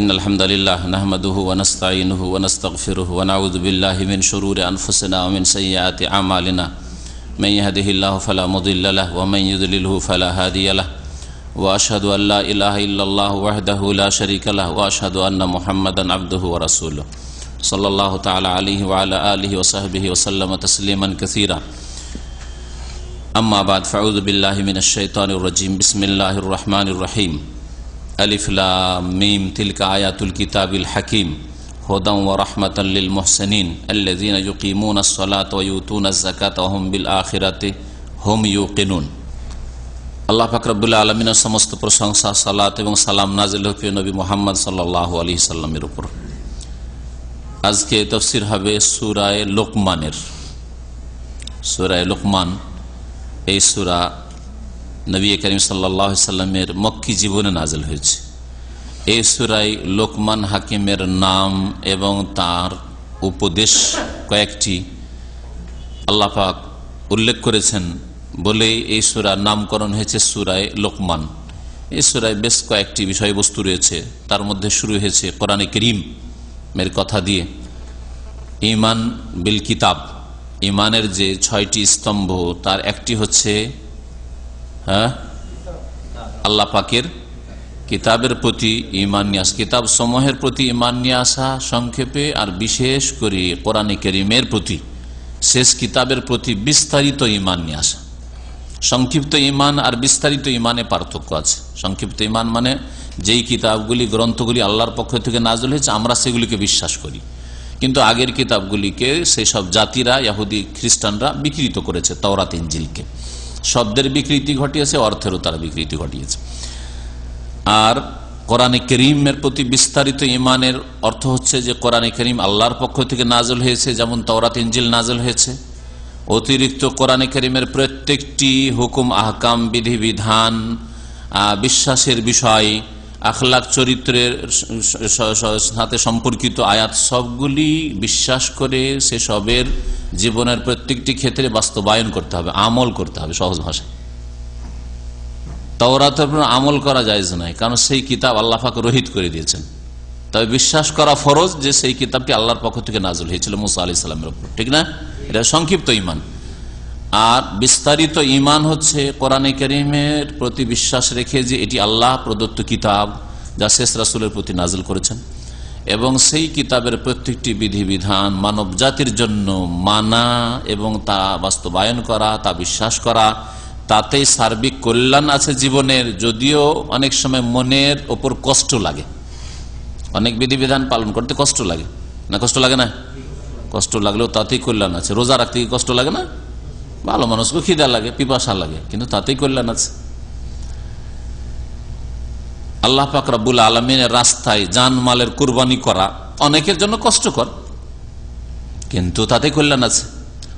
ان الحمد لله نحمده ونستعينه ونستغفره ونعوذ بالله من من شرور انفسنا ومن ومن سيئات اعمالنا يهده الله فلا فلا مضل له له هادي واشهد ان لا اله الا الله وحده لا شريك له واشهد ان محمدا عبده ورسوله صلى الله تعالى عليه وعلى اله وصحبه وسلم تسليما كثيرا اما بعد فاعوذ بالله من الشيطان الرجيم بسم الله الرحمن الرحيم আলিফুলাম মিম তিলকা আয়াতুল কিতাবিল হাকিম হুদাম ও রহমতাল্লিল মোহসেনিন আল্লাদিন ইউকিমুন আসলাত ইউতুন আজাকাত বিল আখিরাতে home you কেনুন আল্লাহ ফাকরবুল্লা আলমিনের সমস্ত প্রশংসা সালাত এবং সালাম নাজিল হফি নবী মোহাম্মদ সাল্লাহ আলি সাল্লামের উপর আজকে তফসির হবে সুরায় লোকমানের সুরায় লোকমান এই সুরা নবী করিম সাল্লাহ সাল্লামের মক্কি জীবনে নাজেল হয়েছে এই সুরাই লোকমান হাকিমের নাম এবং তার উপদেশ কয়েকটি আল্লাপাক উল্লেখ করেছেন বলেই এই সুরার নামকরণ হয়েছে সুরায় লোকমান এই সুরায় বেশ কয়েকটি বিষয়বস্তু রয়েছে তার মধ্যে শুরু হয়েছে কোরআনে করিম এর কথা দিয়ে ইমান বিল কিতাব ইমানের যে ছয়টি স্তম্ভ তার একটি হচ্ছে হ্যাঁ আল্লাহ পাকের কিতাবের প্রতি ইমান নিয়াস কিতাব সমূহের প্রতি ইমান নিয়ে আসা সংক্ষেপে আর বিশেষ করে কোরআনে করিমের প্রতি শেষ কিতাবের প্রতি বিস্তারিত ইমান নিয়ে আসা সংক্ষিপ্ত ইমান আর বিস্তারিত ইমানে পার্থক্য আছে সংক্ষিপ্ত ইমান মানে যেই কিতাবগুলি গ্রন্থগুলি আল্লাহর পক্ষ থেকে নাজল হয়েছে আমরা সেগুলিকে বিশ্বাস করি কিন্তু আগের কিতাবগুলিকে সেই সব জাতিরা ইয়াহুদি খ্রিস্টানরা বিকৃত করেছে তওরাত ইঞ্জিলকে শব্দের বিকৃতি ঘটিয়েছে অর্থেরও তারা বিকৃতি ঘটিয়েছে আর কোরআনে করিমের প্রতি বিস্তারিত ইমানের অর্থ হচ্ছে যে কোরআনে করিম আল্লাহর পক্ষ থেকে নাজল হয়েছে যেমন তওরাত ইঞ্জিল নাজল হয়েছে অতিরিক্ত কোরআনে করিমের প্রত্যেকটি হুকুম আহকাম বিধিবিধান বিশ্বাসের বিষয় আখলাক চরিত্রের সাথে সম্পর্কিত আয়াত সবগুলি বিশ্বাস করে সে সবের জীবনের প্রত্যেকটি ক্ষেত্রে বাস্তবায়ন করতে হবে আমল করতে হবে সহজ ভাষায় তাওরাতের আমল করা যায় নাই কারণ সেই কিতাব আল্লাহাকে রহিত করে দিয়েছেন তবে বিশ্বাস করা ফরজ যে সেই কিতাবটি আল্লাহর পক্ষ থেকে নাজল হয়েছিল মুসা আলি সাল্লামের উপর ঠিক না এটা সংক্ষিপ্ত ইমান আর বিস্তারিত ইমান হচ্ছে কোরআনে করিমের প্রতি বিশ্বাস রেখে যে এটি আল্লাহ প্রদত্ত কিতাব যা শেষ রাসুলের প্রতি নাজিল করেছেন এবং সেই কিতাবের প্রত্যেকটি বিধিবিধান মানব জাতির জন্য মানা এবং তা বাস্তবায়ন করা তা বিশ্বাস করা তাতেই সার্বিক কল্যাণ আছে জীবনের যদিও অনেক সময় মনের ওপর কষ্ট লাগে অনেক বিধিবিধান পালন করতে কষ্ট লাগে না কষ্ট লাগে না কষ্ট লাগলেও তাতেই কল্যাণ আছে রোজা রাখতে কষ্ট লাগে না ভালো মানুষকে খিদা লাগে পিপাসা লাগে কিন্তু তাতেই কল্যাণ আছে আল্লাহ পাক আলমিনের রাস্তায় জানমালের কুরবানি করা অনেকের জন্য কষ্টকর কিন্তু তাতে কল্যাণ আছে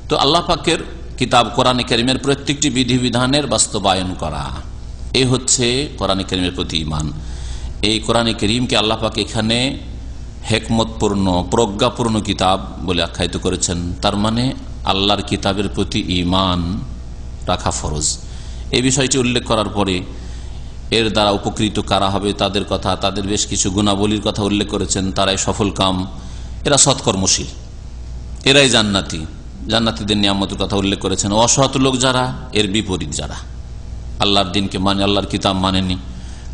তো আল্লাহ পাকের কিতাব কোরআন করিমের প্রত্যেকটি বিধিবিধানের বাস্তবায়ন করা এ হচ্ছে কোরআন করিমের প্রতি ইমান এই কোরআন করিমকে আল্লাহ পাক এখানে হেকমতপূর্ণ প্রজ্ঞাপূর্ণ কিতাব বলে আখ্যায়িত করেছেন তার মানে আল্লাহর কিতাবের প্রতি ইমান রাখা ফরজ এই বিষয়টি উল্লেখ করার পরে এর দ্বারা উপকৃত কারা হবে তাদের কথা তাদের বেশ কিছু গুণাবলীর কথা উল্লেখ করেছেন তারাই সফল কাম এরা সৎকর্মশীল এরাই জান্নাতি জান্নাতিদের নিয়ামতের কথা উল্লেখ করেছেন অসৎ লোক যারা এর বিপরীত যারা আল্লাহর দিনকে মানে আল্লাহর কিতাব মানেনি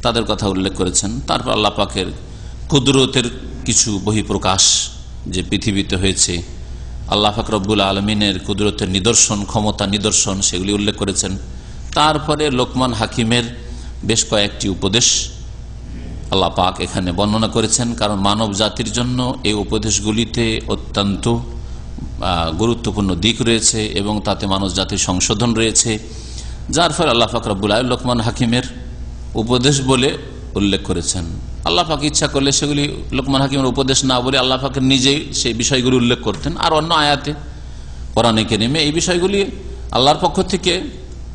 তাদের কথা উল্লেখ করেছেন তারপর আল্লাহ পাকের কুদরতের কিছু বহিঃপ্রকাশ যে পৃথিবীতে হয়েছে আল্লাহ ফাকরবুল আলমিনের কুদরতের নিদর্শন ক্ষমতা নিদর্শন সেগুলি উল্লেখ করেছেন তারপরে লোকমান হাকিমের বেশ কয়েকটি উপদেশ আল্লাহ পাক এখানে বর্ণনা করেছেন কারণ মানব জাতির জন্য এই উপদেশগুলিতে অত্যন্ত গুরুত্বপূর্ণ দিক রয়েছে এবং তাতে মানব জাতির সংশোধন রয়েছে যার ফলে আল্লাহ ফাকরাবুল আল লোকমান হাকিমের উপদেশ বলে উল্লেখ করেছেন আল্লাহাক ইচ্ছা করলে সেগুলি লোকমান হাকিমের উপদেশ না বলে আল্লাহাকে নিজেই সেই বিষয়গুলি উল্লেখ করতেন আর অন্য আয়াতে কোরআনে নেমে এই বিষয়গুলি আল্লাহর পক্ষ থেকে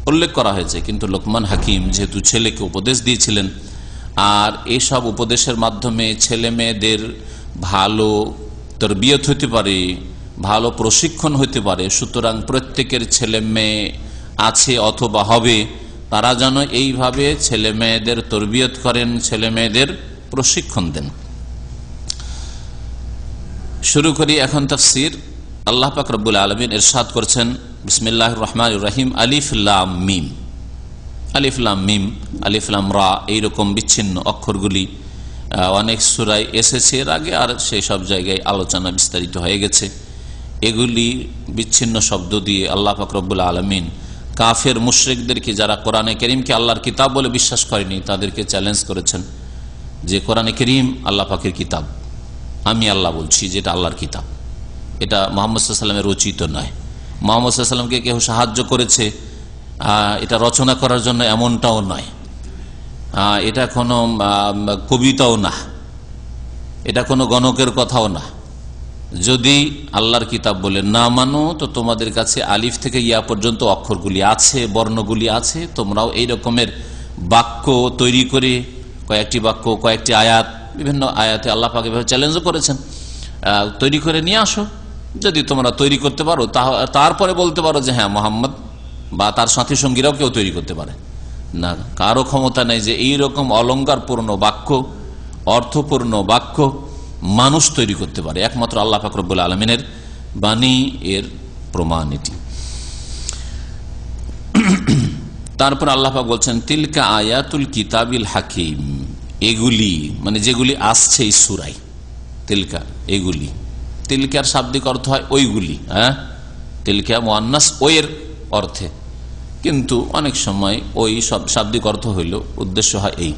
উল্লেখ করা হয়েছে কিন্তু লোকমান হাকিম যেহেতু ছেলেকে উপদেশ দিয়েছিলেন আর এইসব উপদেশের মাধ্যমে ছেলে মেয়েদের ভালো তরবিয়ত হতে পারে ভালো প্রশিক্ষণ হতে পারে সুতরাং প্রত্যেকের ছেলে মেয়ে আছে অথবা হবে তারা যেন এইভাবে ছেলে মেয়েদের তরবিয়ত করেন ছেলে মেয়েদের প্রশিক্ষণ দেন শুরু করি এখন তফসির আল্লাহ পাক রব্বুল আলমিন এরশাদ করছেন বিসমিল্লাহ রহমান রহিম আলিফুল্লাম মিম আলিফুল্লাম মিম আলিফুল্লাম রা এইরকম বিচ্ছিন্ন অক্ষরগুলি অনেক সুরাই এসেছে এর আগে আর সেই সব জায়গায় আলোচনা বিস্তারিত হয়ে গেছে এগুলি বিচ্ছিন্ন শব্দ দিয়ে আল্লাহ ফাকরবুল আলমিন কাফের মুশ্রিকদেরকে যারা কোরআনে করিমকে আল্লাহর কিতাব বলে বিশ্বাস করেনি তাদেরকে চ্যালেঞ্জ করেছেন যে কোরআনে করিম আল্লাহ পাখির কিতাব আমি আল্লাহ বলছি যেটা আল্লাহর কিতাব এটা মোহাম্মদ সাল্লামের রচিত নয় মোহাম্মদ সাল্লামকে কেউ সাহায্য করেছে এটা রচনা করার জন্য এমনটাও নয় এটা কোনো কবিতাও না এটা কোনো গণকের কথাও না যদি আল্লাহর কিতাব বলে না মানো তো তোমাদের কাছে আলিফ থেকে ইয়া পর্যন্ত অক্ষরগুলি আছে বর্ণগুলি আছে তোমরাও এই রকমের বাক্য তৈরি করে কয়েকটি বাক্য কয়েকটি আয়াত বিভিন্ন আয়াতে আল্লাহ পাক এভাবে চ্যালেঞ্জও করেছেন তৈরি করে নিয়ে আসো যদি তোমরা তৈরি করতে পারো তারপরে বলতে পারো যে হ্যাঁ মোহাম্মদ বা তার সাথী সঙ্গীরাও কেউ তৈরি করতে পারে না কারো ক্ষমতা নেই যে এই রকম অলঙ্কারপূর্ণ বাক্য অর্থপূর্ণ বাক্য মানুষ তৈরি করতে পারে একমাত্র আল্লাহ ফাকরবুল আলমিনের বাণী এর প্রমাণ এটি তারপর আল্লাহা বলছেন তিলকা আয়াতুল কিতাবিল হাকিম এগুলি মানে যেগুলি আসছে এই সুরাই তিলকা এগুলি তিলকার শাব্দিক অর্থ হয় ওইগুলি হ্যাঁ তিলকা মোয়ান্নাস ওয়ের অর্থে কিন্তু অনেক সময় ওই সব শাব্দিক অর্থ হইল উদ্দেশ্য হয় এই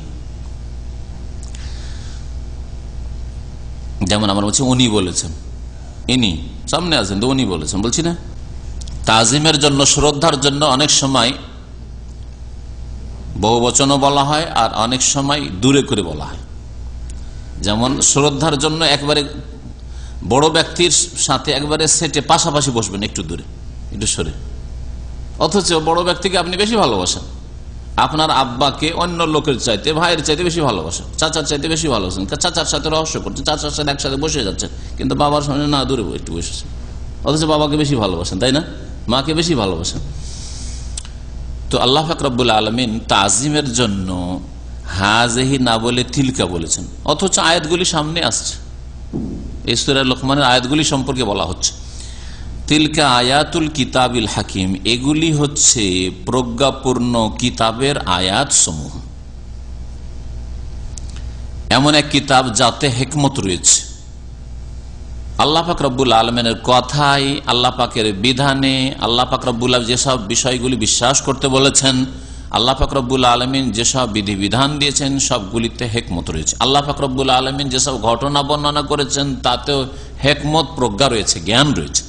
যেমন আমার বলছি উনি বলেছেন ইনি সামনে আছেন তো উনি বলেছেন বলছি না তাজিমের জন্য শ্রদ্ধার জন্য অনেক সময় বহু বচনও বলা হয় আর অনেক সময় দূরে করে বলা হয় যেমন শ্রদ্ধার জন্য একবারে বড় ব্যক্তির সাথে একবারে সেটে পাশাপাশি বসবেন একটু দূরে একটু সরে অথচ বড় ব্যক্তিকে আপনি বেশি ভালোবাসেন আপনার আব্বাকে অন্য লোকের চাইতে ভাইয়ের চাইতে বেশি ভালোবাসেন চাচার চাইতে বেশি ভালোবাসেন চাচার সাথে রহস্য করছেন চাচার সাথে একসাথে বসে যাচ্ছেন কিন্তু বাবার সামনে না দূরে একটু বসেছেন অথচ বাবাকে বেশি ভালোবাসেন তাই না মাকে বেশি ভালোবাসেন তো আল্লাহ ফাকরাবুল আলমিন তাজিমের জন্য হাজেহি না বলে তিলকা বলেছেন অথচ আয়াতগুলি সামনে আসছে ঈশ্বরের লোকমানের আয়াতগুলি সম্পর্কে বলা হচ্ছে তিলকা আয়াতুল কিতাবিল হাকিম এগুলি হচ্ছে প্রজ্ঞাপূর্ণ কিতাবের আয়াত সমূহ এমন এক কিতাব যাতে হেকমত রয়েছে আল্লাহ পাক রব্বুল কথাই আল্লাহ পাকের বিধানে আল্লাহ পাক যেসব বিষয়গুলি বিশ্বাস করতে বলেছেন আল্লাহ ফাকরবুল আলমিন যেসব বিধিবিধান দিয়েছেন সবগুলিতে হেকমত রয়েছে আল্লাহ ফাকরবুল আলমিন যেসব ঘটনা বর্ণনা করেছেন তাতেও হেকমত প্রজ্ঞা রয়েছে জ্ঞান রয়েছে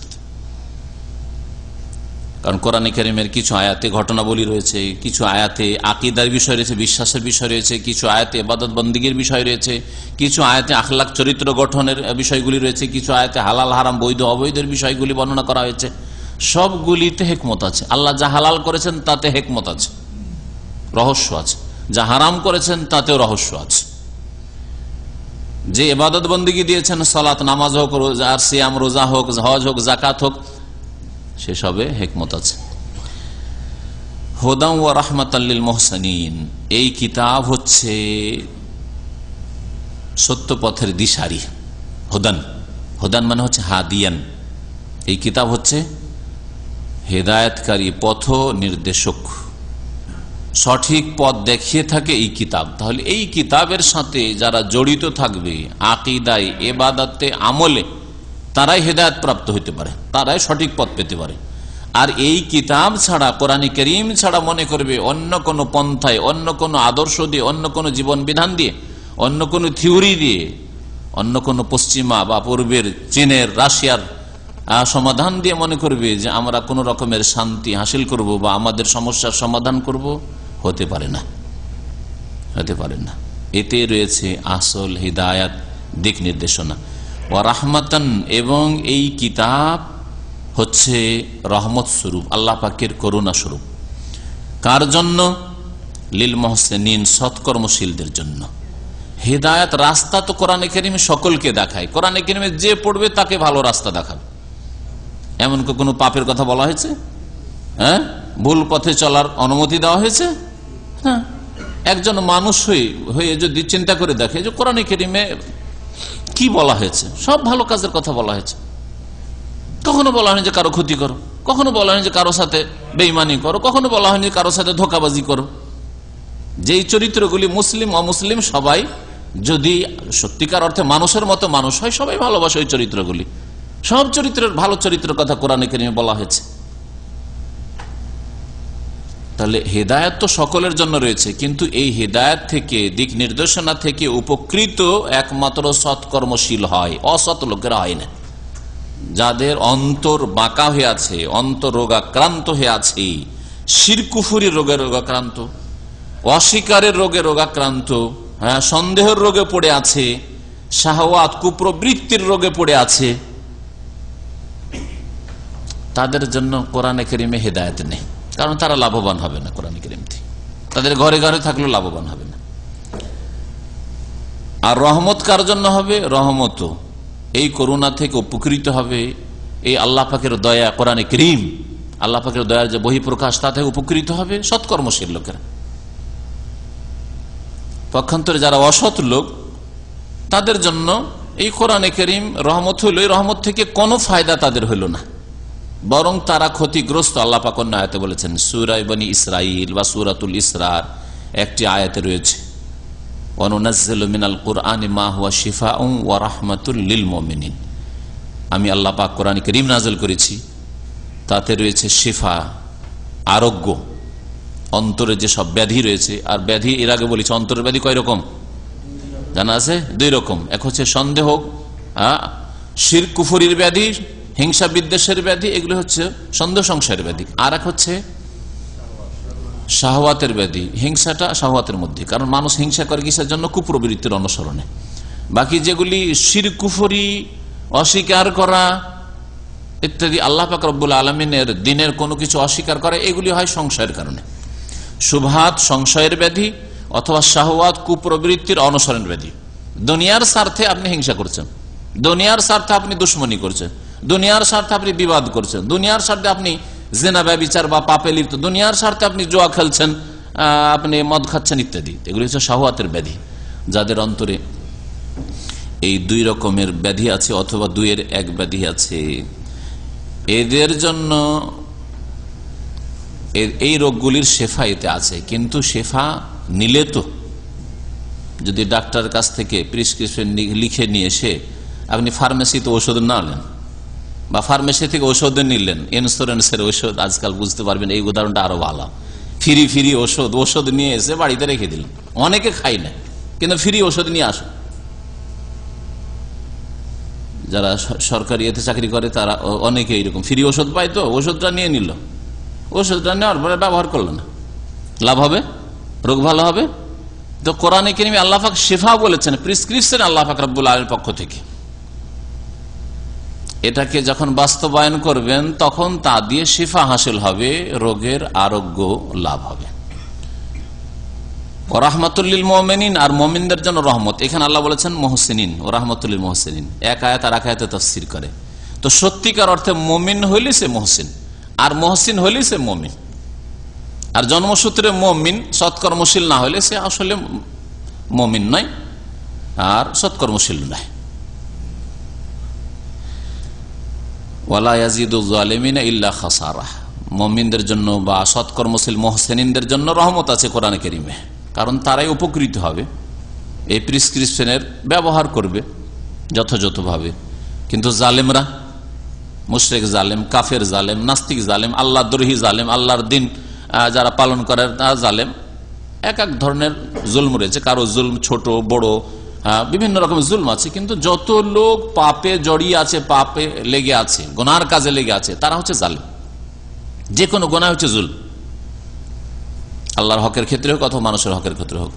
কারণ কোরআন করিমের কিছু আয়াতে ঘটনাবলী রয়েছে কিছু আয়াতে আকিদার বিষয় রয়েছে বিশ্বাসের বিষয় রয়েছে কিছু আয়াতে আবাদত বন্দীগীর বিষয় রয়েছে কিছু আয়াতে আখলাখ চরিত্র গঠনের বিষয়গুলি রয়েছে কিছু আয়াতে হালাল হারাম বৈধ অবৈধের বিষয়গুলি বর্ণনা করা হয়েছে সবগুলিতে হেকমত আছে আল্লাহ যা হালাল করেছেন তাতে হেকমত আছে রহস্য আছে যা হারাম করেছেন তাতেও রহস্য আছে যে এবাদত বন্দীগী দিয়েছেন সলাৎ নামাজ হোক আর সিয়াম রোজা হোক হজ হোক জাকাত হোক সেসবে হেকমত আছে হোদাম রাহমত আল্লিল মোহসানিন এই কিতাব হচ্ছে সত্য পথের দিশারি হোদান হোদান মানে হচ্ছে হাদিয়ান এই কিতাব হচ্ছে হেদায়তকারী পথ নির্দেশক সঠিক পথ দেখিয়ে থাকে এই কিতাব তাহলে এই কিতাবের সাথে যারা জড়িত থাকবে আকিদায় এবাদাতে আমলে তারাই হেদায়ত প্রাপ্ত হইতে পারে তারাই সঠিক পথ পেতে পারে আর এই কিতাব ছাড়া কোরআন করিম ছাড়া মনে করবে অন্য কোনো পন্থায় অন্য কোনো আদর্শ দিয়ে অন্য কোনো জীবন বিধান দিয়ে অন্য কোনো থিওরি দিয়ে অন্য কোনো পশ্চিমা বা পূর্বের চীনের রাশিয়ার সমাধান দিয়ে মনে করবে যে আমরা কোনো রকমের শান্তি হাসিল করব বা আমাদের সমস্যার সমাধান করব হতে পারে না হতে পারে না এতে রয়েছে আসল হৃদায়াত দিক নির্দেশনা ও এবং এই কিতাব হচ্ছে রহমত স্বরূপ আল্লাহ পাকের করুণা স্বরূপ কার জন্য লীল মহসেনিন সৎকর্মশীলদের জন্য হেদায়ত রাস্তা তো কোরআনে কেরিমে সকলকে দেখায় কোরআনে কেরিমে যে পড়বে তাকে ভালো রাস্তা দেখাবে এমন কোনো পাপের কথা বলা হয়েছে হ্যাঁ ভুল পথে চলার অনুমতি দেওয়া হয়েছে হ্যাঁ একজন মানুষ হয়ে হয়ে যদি চিন্তা করে দেখে যে কোরআনে কেরিমে কি বলা হয়েছে সব ভালো কাজের কথা বলা হয়েছে কখনো বলা হয়নি যে কারো ক্ষতি করো কখনো বলা হয়নি যে কারো সাথে বেইমানি করো কখনো বলা হয়নি কারো সাথে ধোকাবাজি করো যেই চরিত্রগুলি মুসলিম অমুসলিম সবাই যদি সত্যিকার অর্থে মানুষের মতো মানুষ হয় সবাই ভালোবাসে ওই চরিত্রগুলি সব চরিত্রের ভালো চরিত্রের কথা কোরআনে কেরিমে বলা হয়েছে তাহলে হেদায়ত তো সকলের জন্য রয়েছে কিন্তু এই হেদায়ত থেকে দিক নির্দেশনা থেকে উপকৃত একমাত্র সৎকর্মশীল হয় অসৎ লোকেরা হয় না যাদের অন্তর বাঁকা হয়ে আছে অন্তর রোগাক্রান্ত হয়ে আছে শিরকুফুরি রোগে রোগাক্রান্ত অস্বীকারের রোগে রোগাক্রান্ত হ্যাঁ সন্দেহের রোগে পড়ে আছে শাহওয়াত কুপ্রবৃত্তির রোগে পড়ে আছে তাদের জন্য কোরআনে কেরিমে হেদায়ত নেই কারণ তারা লাভবান হবে না কোরআন করিমতে তাদের ঘরে ঘরে থাকলে লাভবান হবে না আর রহমত কার জন্য হবে রহমত এই করোনা থেকে উপকৃত হবে এই আল্লাহ পাখের দয়া কোরআনে ক্রিম আল্লাহ পাখের দয়ার যে বহিঃপ্রকাশ তা থেকে উপকৃত হবে সৎকর্মশীল লোকেরা পক্ষান্তরে যারা অসৎ লোক তাদের জন্য এই কোরআনে করিম রহমত হইল এই রহমত থেকে কোনো ফায়দা তাদের হইল না বরং তারা ক্ষতিগ্রস্ত আল্লাহ পাকন্য আয়াতে বলেছেন সুরাইবনী ইসরাইল বা সুরাতুল ইসরার একটি আয়াতে রয়েছে আমি আল্লাহ পাক কোরআন করিম নাজল করেছি তাতে রয়েছে শিফা আরোগ্য অন্তরে যেসব ব্যাধি রয়েছে আর ব্যাধি এর আগে বলেছি অন্তরের ব্যাধি কয় রকম জানা আছে দুই রকম এক হচ্ছে সন্দেহ শির কুফরির ব্যাধি হিংসা বিদ্বেষের ব্যাধি এগুলো হচ্ছে সন্দেহ সংসারের ব্যাধি আর এক হচ্ছে শাহওয়াতের ব্যাধি হিংসাটা শাহওয়াতের মধ্যে কারণ মানুষ হিংসা করে কিসের জন্য কুপ্রবৃত্তির অনুসরণে বাকি যেগুলি শির কুফরি অস্বীকার করা ইত্যাদি আল্লাহ পাকরবুল আলমিনের দিনের কোনো কিছু অস্বীকার করা এগুলি হয় সংশয়ের কারণে সুভাত সংশয়ের ব্যাধি অথবা শাহওয়াত কুপ্রবৃত্তির অনুসরণের ব্যাধি দুনিয়ার স্বার্থে আপনি হিংসা করছেন দুনিয়ার স্বার্থে আপনি দুশ্মনী করছেন দুনিয়ার স্বার্থে আপনি বিবাদ করছেন দুনিয়ার স্বার্থে আপনি জেনা ব্যবচার বা পাপে লিপ্ত দুনিয়ার স্বার্থে আপনি জোয়া খেলছেন আপনি মদ খাচ্ছেন ইত্যাদি এগুলি হচ্ছে শাহওয়াতের ব্যাধি যাদের অন্তরে এই দুই রকমের ব্যাধি আছে অথবা দুইয়ের এক ব্যাধি আছে এদের জন্য এই রোগগুলির শেফা এতে আছে কিন্তু শেফা নিলে তো যদি ডাক্তার কাছ থেকে প্রেসক্রিপশন লিখে নিয়ে এসে আপনি ফার্মেসিতে ওষুধ না নেন বা ফার্মেসি থেকে ওষুধ নিলেন এর ওষুধ আজকাল বুঝতে পারবেন এই উদাহরণটা আরো ভালো ফ্রি ফ্রি ওষুধ ওষুধ নিয়ে এসে বাড়িতে রেখে দিলেন অনেকে খাই না কিন্তু ফ্রি ওষুধ নিয়ে আসুন যারা সরকারি এতে চাকরি করে তারা অনেকে এইরকম ফ্রি ওষুধ পায় তো ওষুধটা নিয়ে নিল ওষুধটা নেওয়ার পরে ব্যবহার করলো না লাভ হবে রোগ ভালো হবে তো কোরআনে কিনবি আল্লাহাক শেফা বলেছেন প্রিসক্রিপশন আল্লাহাক রব্বুল আলের পক্ষ থেকে এটাকে যখন বাস্তবায়ন করবেন তখন তা দিয়ে শিফা হাসিল হবে রোগের আরোগ্য লাভ হবে রহমতুল্লিল মোমেনিন আর মোমিনদের জন্য রহমত এখানে আল্লাহ বলেছেন মোহসিনিন ও রহমতুল্লিল মোহসিনিন এক আয়াত আর এক আয়াতে তফসির করে তো সত্যিকার অর্থে মমিন হইলে সে মোহসিন আর মোহসিন হইলে সে মমিন আর জন্মসূত্রে মমিন সৎকর্মশীল না হলে সে আসলে মমিন নয় আর সৎকর্মশীল নয় ইল্লা মমিনদের জন্য বা সৎকর্মশীল মোহসেনিনদের জন্য রহমত আছে কোরআন কেরিমে কারণ তারাই উপকৃত হবে এই প্রিসক্রিপশনের ব্যবহার করবে যথাযথভাবে কিন্তু জালেমরা মুশরেক জালেম কাফের জালেম নাস্তিক জালেম আল্লাহ দ্রোহী জালেম আল্লাহর দিন যারা পালন করে তারা জালেম এক এক ধরনের জুলম রয়েছে কারো জুলম ছোট বড় হ্যাঁ, বিভিন্ন রকম জুলম আছে কিন্তু যত লোক পাপে জড়িয়ে আছে পাপে লেগে আছে গোনার কাজে লেগে আছে তারা হচ্ছে জালেম যে কোনো গোনা হচ্ছে জুল আল্লাহর হকের ক্ষেত্রে হোক অথবা মানুষের হকের ক্ষেত্রে হোক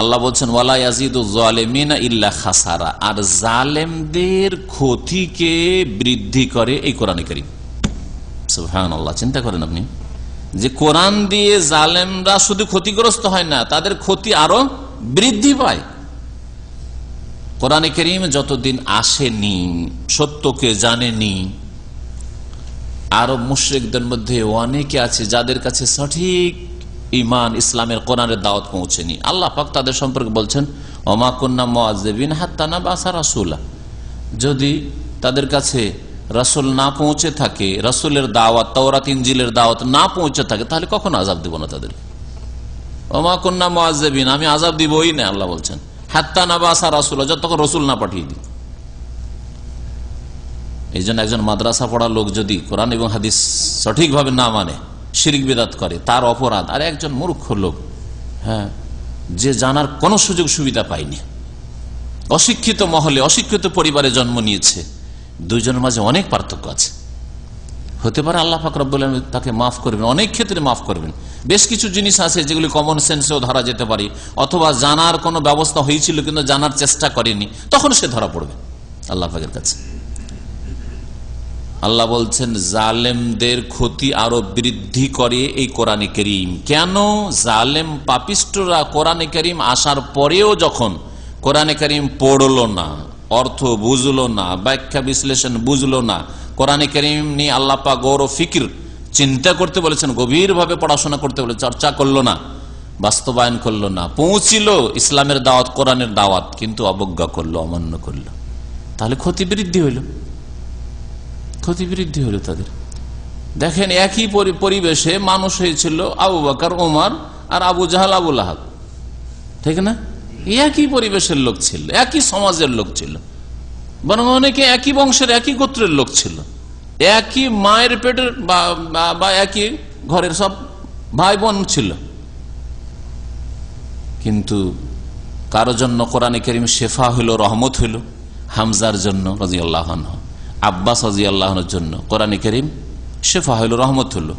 আল্লাহ বলছেন ওয়ালা ইয়াজিদুজ্জালেমিনা ইল্লা খাসারা আর জালেমদের ক্ষতিকে বৃদ্ধি করে এই কোরআন করিম সুহান আল্লাহ চিন্তা করেন আপনি যে কোরআন দিয়ে জালেমরা শুধু ক্ষতিগ্রস্ত হয় না তাদের ক্ষতি আরো বৃদ্ধি পায় কোরআনে করিম যতদিন আসেনি সত্যকে জানেনি আরব মুশ্রিকদের মধ্যে অনেকে আছে যাদের কাছে সঠিক ইমান ইসলামের কোরআনের দাওয়াত পৌঁছেনি আল্লাহ পাক তাদের সম্পর্কে বলছেন অমাকন্যা মোয়াজেবিন হাত্তানা বাসা রাসুলা যদি তাদের কাছে রাসুল না পৌঁছে থাকে রাসুলের দাওয়াত তওরাত ইঞ্জিলের দাওয়াত না পৌঁছে থাকে তাহলে কখন আজাব দিব না তাদেরকে অমাকন্যা মোয়াজেবিন আমি আজাব দিবই না আল্লাহ বলছেন হাত্তা নাবাসা রাসুল যতক্ষণ রসুল না পাঠিয়ে দিই এই জন্য একজন মাদ্রাসা পড়া লোক যদি কোরআন এবং হাদিস সঠিকভাবে না মানে শিরিক বেদাত করে তার অপরাধ আর একজন মূর্খ লোক হ্যাঁ যে জানার কোনো সুযোগ সুবিধা পায়নি অশিক্ষিত মহলে অশিক্ষিত পরিবারে জন্ম নিয়েছে দুইজনের মাঝে অনেক পার্থক্য আছে হতে পারে আল্লাহ ফাকরাবুল তাকে মাফ করবেন অনেক ক্ষেত্রে মাফ করবেন বেশ কিছু জিনিস আছে যেগুলি কমন সেন্সেও ধরা যেতে পারে অথবা জানার কোনো ব্যবস্থা হয়েছিল কিন্তু জানার চেষ্টা করেনি তখন সে ধরা পড়বে আল্লাহ ফাকের কাছে আল্লাহ বলছেন জালেমদের ক্ষতি আরো বৃদ্ধি করে এই কোরআনে করিম কেন জালেম পাপিষ্টরা কোরআনে করিম আসার পরেও যখন কোরআনে করিম পড়ল না অর্থ বুঝলো না ব্যাখ্যা বিশ্লেষণ বুঝলো না কোরআনে করিম নিয়ে আল্লাপা গৌর ফিকির চিন্তা করতে বলেছেন গভীরভাবে পড়াশোনা করতে বলে চর্চা করলো না বাস্তবায়ন করলো না পৌঁছিল ইসলামের দাওয়াত কোরআনের দাওয়াত কিন্তু অবজ্ঞা করলো অমান্য করলো তাহলে ক্ষতি বৃদ্ধি হইল ক্ষতি বৃদ্ধি হইল তাদের দেখেন একই পরিবেশে মানুষ হয়েছিল আবু বাকার ওমার আর আবু জাহাল আবুল আহাব ঠিক না একই পরিবেশের লোক ছিল একই সমাজের লোক ছিল বরং অনেকে একই বংশের একই গোত্রের লোক ছিল একই মায়ের পেটের বা একই ঘরের সব ভাই বোন ছিল কিন্তু কারো জন্য কোরআনে করিম শেফা হইল রহমত হইল হামজার জন্য রাজি আল্লাহ আব্বাস রাজি আল্লাহনের জন্য কোরআনে করিম শেফা হইল রহমত হইল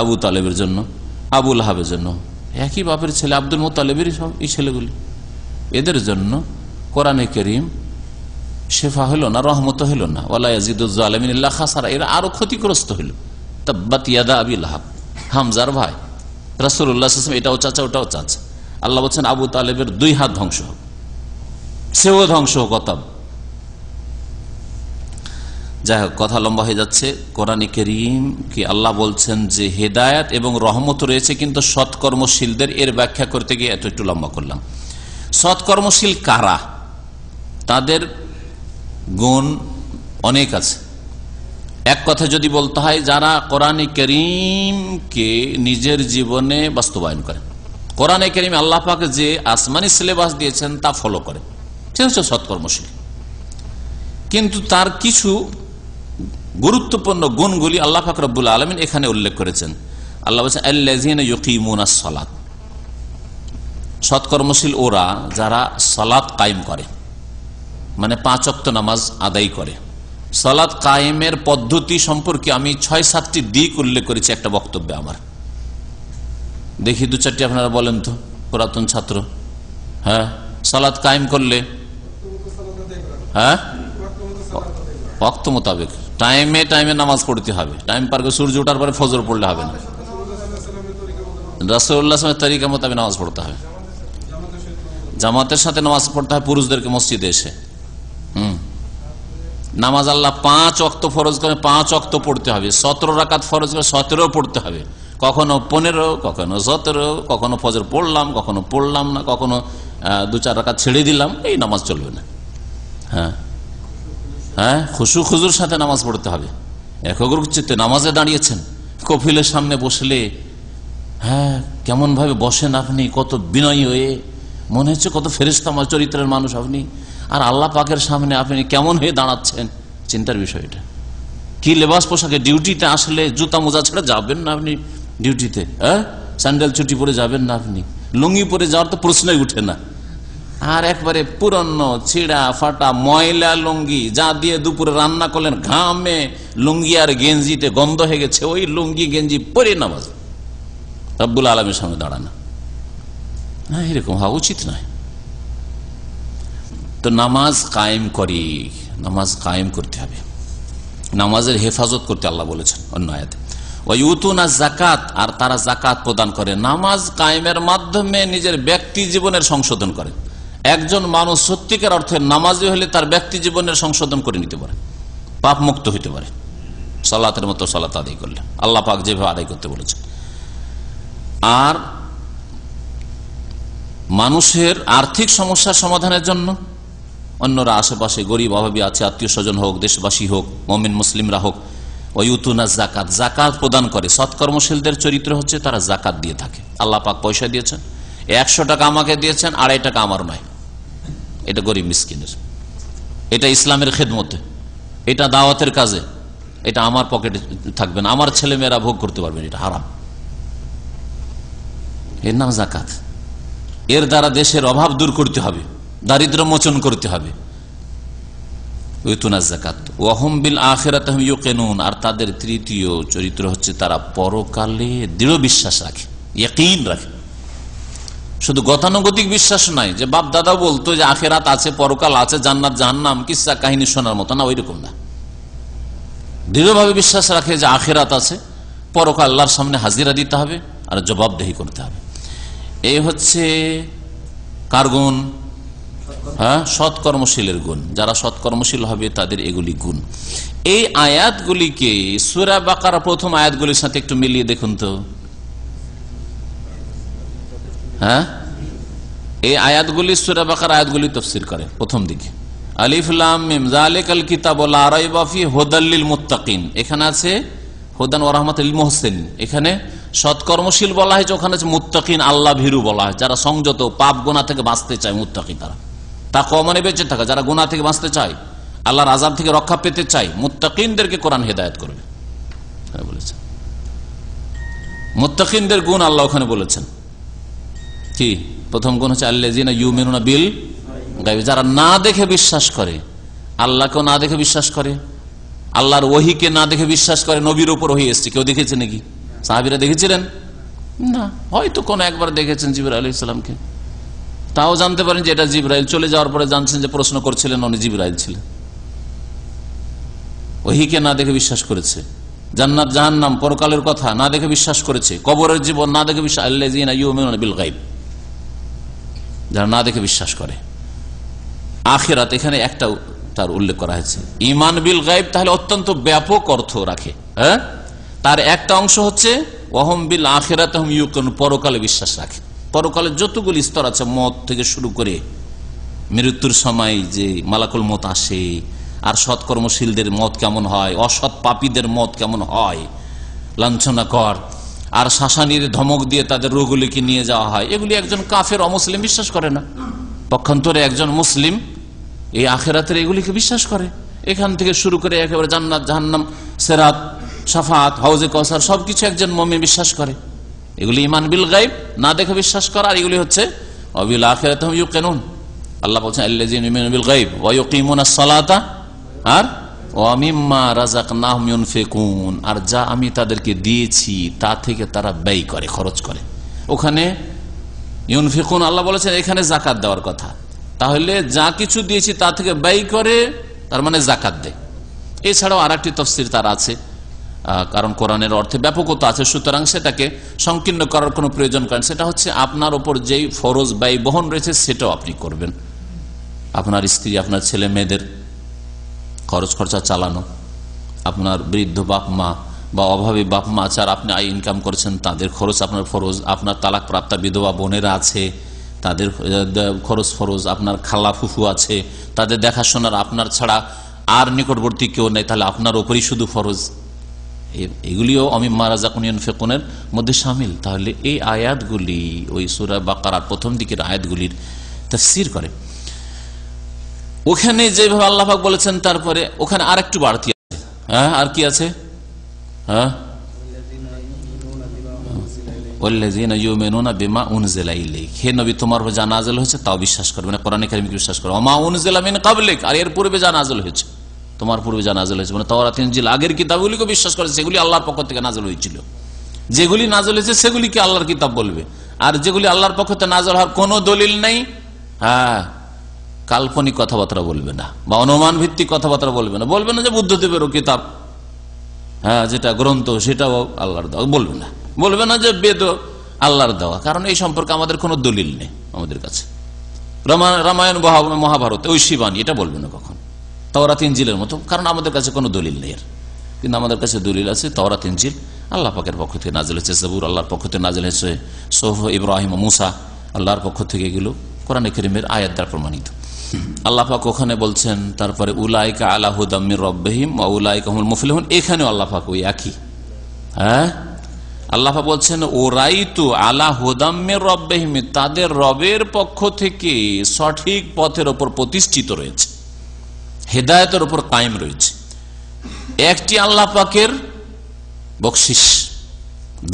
আবু তালেবের জন্য আবুল হাবের জন্য একই বাপের ছেলে আব্দুল মোতালেবের সব এই ছেলেগুলি এদের জন্য কোরআনে করিম শেফা হইল না রহমত হইল না ওলাইজিদুজ্জালামিন খাসারা এরা আরো ক্ষতিগ্রস্ত হইল তাব্বাত আবিল হাব হামজার ভাই রাসুল্লাহ এটাও চাচা ওটাও চাচা আল্লাহ বলছেন আবু তালেবের দুই হাত ধ্বংস হোক সেও ধ্বংস হোক অতাব যাই হোক কথা লম্বা হয়ে যাচ্ছে কোরআনী করিম কি আল্লাহ বলছেন যে হেদায়াত এবং রহমত রয়েছে কিন্তু সৎকর্মশীলদের এর ব্যাখ্যা করতে গিয়ে এত একটু লম্বা করলাম সৎকর্মশীল কারা তাদের গুণ অনেক আছে এক কথা যদি বলতে হয় যারা কোরআনে করিমকে নিজের জীবনে বাস্তবায়ন করেন কোরআনে করিম আল্লাপাকে যে আসমানি সিলেবাস দিয়েছেন তা ফলো করে সে হচ্ছে সৎকর্মশীল কিন্তু তার কিছু গুরুত্বপূর্ণ গুণগুলি আল্লাহ রব্বুল আলমিন এখানে উল্লেখ করেছেন আল্লাহ বলছেন আল্লাহ ইউকিমুন সালাত সৎকর্মশীল ওরা যারা সালাত কায়েম করে মানে পাঁচ অক্ত নামাজ আদায় করে সালাদ কায়েমের পদ্ধতি সম্পর্কে আমি ছয় সাতটি দিক উল্লেখ করেছি একটা বক্তব্যে আমার দেখি দু চারটি আপনারা বলেন তো পুরাতন ছাত্র হ্যাঁ সালাদ কায়েম করলে হ্যাঁ অক্ত মোতাবেক টাইমে টাইমে নামাজ পড়তে হবে টাইম পার সূর্য ওঠার পরে ফজর পড়লে হবে না রাসুল্লাহ তরিকা মোতাবেক নামাজ পড়তে হবে জামাতের সাথে নামাজ পড়তে হয় পুরুষদেরকে মসজিদে এসে হুম নামাজ আল্লাহ পাঁচ অক্ত ফরজ করে পাঁচ অক্ত পড়তে হবে সতেরো রাকাত ফরজ করে সতেরো পড়তে হবে কখনো পনেরো কখনো সতেরো কখনো ফজর পড়লাম কখনো পড়লাম না কখনো দু চার রাকাত ছেড়ে দিলাম এই নামাজ চলবে না হ্যাঁ হ্যাঁ খুশু খুজুর সাথে নামাজ পড়তে হবে একগ্র চিত্তে নামাজে দাঁড়িয়েছেন কফিলের সামনে বসলে হ্যাঁ কেমনভাবে বসেন আপনি কত বিনয় হয়ে মনে হচ্ছে কত ফেরিস্তা চরিত্রের মানুষ আপনি আর আল্লাহ পাকের সামনে আপনি কেমন হয়ে দাঁড়াচ্ছেন চিন্তার বিষয়টা কি লেবাস পোশাকে ডিউটিতে আসলে জুতা মোজা ছাড়া যাবেন না আপনি ডিউটিতে হ্যাঁ স্যান্ডেল ছুটি পরে যাবেন না আপনি লুঙ্গি পরে যাওয়ার তো প্রশ্নই উঠে না আর একবারে পুরনো ছিঁড়া ফাটা ময়লা লুঙ্গি যা দিয়ে দুপুরে রান্না করলেন ঘামে লুঙ্গি আর গেঞ্জিতে গন্ধ হয়ে গেছে ওই লুঙ্গি গেঞ্জি পরে নামাজ রব্বুল আলমের সামনে দাঁড়ানো এরকম হওয়া উচিত নয় তো নামাজ কায়েম করি নামাজ কায়েম করতে হবে নামাজের হেফাজত করতে আল্লাহ বলেছেন অন্য আয়াতে জাকাত আর তারা জাকাত প্রদান করে নামাজ কায়েমের মাধ্যমে নিজের ব্যক্তি জীবনের সংশোধন করে একজন মানুষ সত্যিকার অর্থে নামাজে হলে তার ব্যক্তি জীবনের সংশোধন করে নিতে পারে পাপ মুক্ত হইতে পারে সালাতের মতো সালাত আদায় করলে আল্লাহ পাক যেভাবে আদায় করতে বলেছে আর মানুষের আর্থিক সমস্যা সমাধানের জন্য অন্যরা আশেপাশে গরিব অভাবী আছে আত্মীয় স্বজন হোক দেশবাসী হোক মমিন মুসলিমরা হোক ওয়ুতুনা জাকাত জাকাত প্রদান করে সৎকর্মশীলদের চরিত্র হচ্ছে তারা জাকাত দিয়ে থাকে আল্লাহ পাক পয়সা দিয়েছেন একশো টাকা আমাকে দিয়েছেন আড়াই টাকা আমার নয় এটা গরিব মিসকিনের এটা ইসলামের খেদমতে এটা দাওয়াতের কাজে এটা আমার পকেটে থাকবে না আমার ছেলেমেয়েরা ভোগ করতে পারবেন এটা হারাম এর নাম জাকাত এর দ্বারা দেশের অভাব দূর করতে হবে দারিদ্র মোচন করতে হবে আর তাদের তৃতীয় চরিত্র হচ্ছে তারা পরকালে দৃঢ় বিশ্বাস রাখে রাখে শুধু গতানুগতিক বিশ্বাস নাই যে বাপ দাদা বলতো যে আখেরাত আছে পরকাল আছে জান্নাত জাহান্নাম কিসা কাহিনী শোনার মতো না ওইরকম না দৃঢ়ভাবে বিশ্বাস রাখে যে আখেরাত আছে পরকাল আল্লাহর সামনে হাজিরা দিতে হবে আর জবাবদেহি করতে হবে এই হচ্ছে কার গুণ হ্যাঁ সৎকর্মশীলের গুণ যারা সৎকর্মশীল হবে তাদের এগুলি গুণ এই আয়াতগুলিকে সুরা বাকার প্রথম আয়াতগুলির সাথে একটু মিলিয়ে দেখুন তো হ্যাঁ এই আয়াতগুলি সুরা বাকার আয়াতগুলি তফসির করে প্রথম দিকে আলিফুল্লাহ মিমজা আলিক আল কিতাব হোদাল্লিল মুতাকিন এখানে আছে হুদান ওরহমত রহমতুল মোহসেন এখানে সৎকর্মশীল বলা হয়েছে ওখানে মুত্তাকিন আল্লাহ ভীরু বলা হয় যারা সংযত পাপ গোনা থেকে বাঁচতে চায় মুত্তাকি তারা তা কমনে বেঁচে থাকা যারা গোনা থেকে বাঁচতে চায় আল্লাহর আজাব থেকে রক্ষা পেতে চাই মুত্তাকিনদেরকে কোরআন হেদায়ত করবে বলেছেন মুত্তাকিনদের গুণ আল্লাহ ওখানে বলেছেন কি প্রথম গুণ হচ্ছে আল্লাহ ইউমিনা বিল গাইবে যারা না দেখে বিশ্বাস করে আল্লাহকেও না দেখে বিশ্বাস করে আল্লাহর ওহিকে না দেখে বিশ্বাস করে নবীর উপর ওহি এসছে কেউ দেখেছে নাকি সাহাবিরা দেখেছিলেন না হয়তো কোন একবার দেখেছেন জিবরা আলি ইসলামকে তাও জানতে পারেন যে এটা জিব্রাইল চলে যাওয়ার পরে জানছেন যে প্রশ্ন করছিলেন উনি জিব্রাইল ছিলেন ওহিকে না দেখে বিশ্বাস করেছে জান্নাত জাহান্নাম পরকালের কথা না দেখে বিশ্বাস করেছে কবরের জীবন না দেখে বিশ্বাস যারা না দেখে বিশ্বাস করে আখেরাত এখানে একটা তার উল্লেখ করা হয়েছে ইমান বিল গাইব তাহলে অত্যন্ত ব্যাপক অর্থ রাখে হ্যাঁ তার একটা অংশ হচ্ছে অহম বিল তহম ইউ ইউকন পরকালে বিশ্বাস রাখে পরকালে যতগুলি স্তর আছে মত থেকে শুরু করে মৃত্যুর সময় যে মালাকুল মত আসে আর সৎকর্মশীলদের মত কেমন হয় অসৎ পাপীদের মত কেমন হয় লাঞ্ছনা কর আর শাসানির ধমক দিয়ে তাদের রোগগুলিকে নিয়ে যাওয়া হয় এগুলি একজন কাফের অমুসলিম বিশ্বাস করে না পক্ষান্তরে একজন মুসলিম এই আখেরাতের এগুলিকে বিশ্বাস করে এখান থেকে শুরু করে একেবারে জান্নাত জাহান্নাম সেরাত সাফাত হাউজে কসার সবকিছু একজন মমি বিশ্বাস করে এগুলি ইমান বিল গাইব না দেখে বিশ্বাস করা আর এগুলি হচ্ছে অবিল আখেরাত কেনুন আল্লাহ বলছেন ইমান বিল গাইব ওয়ুকিমুনা সালাতা আর ওয়ামিম্মা রাজাক নাহমিউন ফেকুন আর যা আমি তাদেরকে দিয়েছি তা থেকে তারা ব্যয় করে খরচ করে ওখানে ইউনফিকুন আল্লাহ বলেছেন এখানে জাকাত দেওয়ার কথা তাহলে যা কিছু দিয়েছি তা থেকে ব্যয় করে তার মানে জাকাত দেয় এছাড়াও আর একটি তফসির তার আছে কারণ কোরআনের অর্থে ব্যাপকতা আছে সুতরাং সেটাকে সংকীর্ণ করার কোনো প্রয়োজন কারণ সেটা হচ্ছে আপনার ওপর যেই ফরজ ব্যয় বহন রয়েছে সেটাও আপনি করবেন আপনার স্ত্রী আপনার ছেলে মেয়েদের খরচ খরচা চালানো আপনার বৃদ্ধ বাপ মা বা অভাবী বাপ মা আচার আপনি আয় ইনকাম করেছেন তাদের খরচ আপনার ফরজ আপনার তালাক প্রাপ্তা বিধবা বোনেরা আছে তাদের খরচ ফরজ আপনার খালা ফুফু আছে তাদের দেখাশোনার আপনার ছাড়া আর নিকটবর্তী কেউ নেই তাহলে আপনার ওপরই শুধু ফরজ এগুলিও অমিম মারাজা কুনিয়ন ফেকুনের মধ্যে সামিল তাহলে এই আয়াতগুলি ওই সুরা কারার প্রথম দিকের আয়াতগুলির স্থির করে ওখানে যেভাবে আল্লাহ বলেছেন তারপরে ওখানে আর একটু বাড়তি আছে হ্যাঁ আর কি আছে হ্যাঁ হে নবী তোমার যা নাজেল হয়েছে তাও বিশ্বাস বিশ্বাস করো আর এর পূর্বে যা হয়েছে তোমার পূর্বে হয়েছে মানে আগের বিশ্বাস সেগুলি আল্লাহর পক্ষ থেকে হয়েছিল যেগুলি নাজল হয়েছে সেগুলিকে আল্লাহর কিতাব বলবে আর যেগুলি আল্লাহর পক্ষ থেকে নাজল হওয়ার কোনো দলিল নেই হ্যাঁ কাল্পনিক কথাবার্তা বলবে না বা অনুমান ভিত্তিক কথাবার্তা বলবে না বলবে না যে বুদ্ধদেবেরও কিতাব হ্যাঁ যেটা গ্রন্থ সেটাও আল্লাহর বলবে না বলবে না যে বেদ আল্লাহর দেওয়া কারণ এই সম্পর্কে আমাদের কোনো দলিল নেই আমাদের কাছে রামায়ণ মহাভারত ওই শিবানী এটা বলবে না কখন তওরা তিনজিলের মতো কারণ আমাদের কাছে কোনো দলিল নেই কিন্তু আমাদের কাছে দলিল আছে তওরা তিনজিল আল্লাহ পাকের পক্ষ থেকে নাজিল হয়েছে জবুর আল্লাহর পক্ষ থেকে নাজিল হয়েছে সোহ ইব্রাহিম মুসা আল্লাহর পক্ষ থেকে এগুলো কোরআন করিমের আয়াত প্রমাণিত আল্লাহাক ওখানে বলছেন তারপরে উলাইকা আলাহুদাম্মির রব্বাহিম উলাইকা হুল মুফলিহন এখানেও আল্লাহাক ওই একই হ্যাঁ আল্লাহ বলছেন ওরাই তো আলা হোদাম্মের রব্বাহিমে তাদের রবের পক্ষ থেকে সঠিক পথের ওপর প্রতিষ্ঠিত রয়েছে হেদায়তের ওপর কায়েম রয়েছে একটি আল্লাহ পাকের বকশিস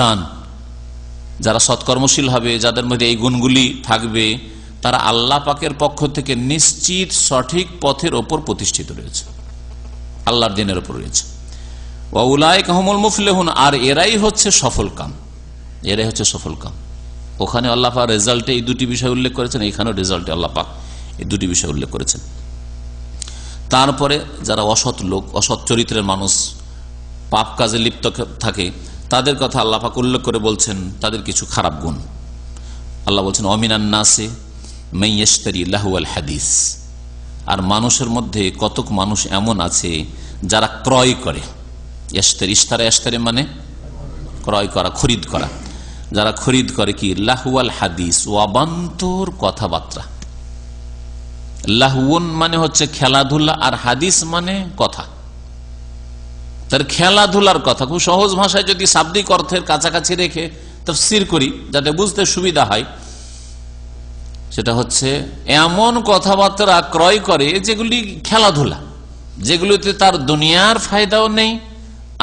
দান যারা সৎকর্মশীল হবে যাদের মধ্যে এই গুণগুলি থাকবে তারা আল্লাহ পাকের পক্ষ থেকে নিশ্চিত সঠিক পথের ওপর প্রতিষ্ঠিত রয়েছে আল্লাহর দিনের ওপর রয়েছে ওউলাই কাহমুল মুফলেহন আর এরাই হচ্ছে সফল কাম এরাই হচ্ছে সফলকাম ওখানে আল্লাপা রেজাল্টে এই দুটি বিষয় উল্লেখ করেছেন এখানেও রেজাল্টে আল্লাপা এই দুটি বিষয় উল্লেখ করেছেন তারপরে যারা অসৎ লোক অসৎ চরিত্রের মানুষ পাপ কাজে লিপ্ত থাকে তাদের কথা আল্লাপাক উল্লেখ করে বলছেন তাদের কিছু খারাপ গুণ আল্লাহ বলছেন অমিনান নাসে মেয়েশতারি লাহুয়াল হাদিস আর মানুষের মধ্যে কতক মানুষ এমন আছে যারা ক্রয় করে ইস্তারি ইস্তারা ইস্তারি মানে ক্রয় করা খরিদ করা যারা খরিদ করে কি লাহুয়াল হাদিস ওয়াবান্তর কথাবার্তা লাহুয়ন মানে হচ্ছে খেলাধুলা আর হাদিস মানে কথা তার খেলাধুলার কথা খুব সহজ ভাষায় যদি শাব্দিক অর্থের কাছাকাছি রেখে তফসির করি যাতে বুঝতে সুবিধা হয় সেটা হচ্ছে এমন কথাবার্তা ক্রয় করে যেগুলি খেলাধুলা যেগুলিতে তার দুনিয়ার ফায়দাও নেই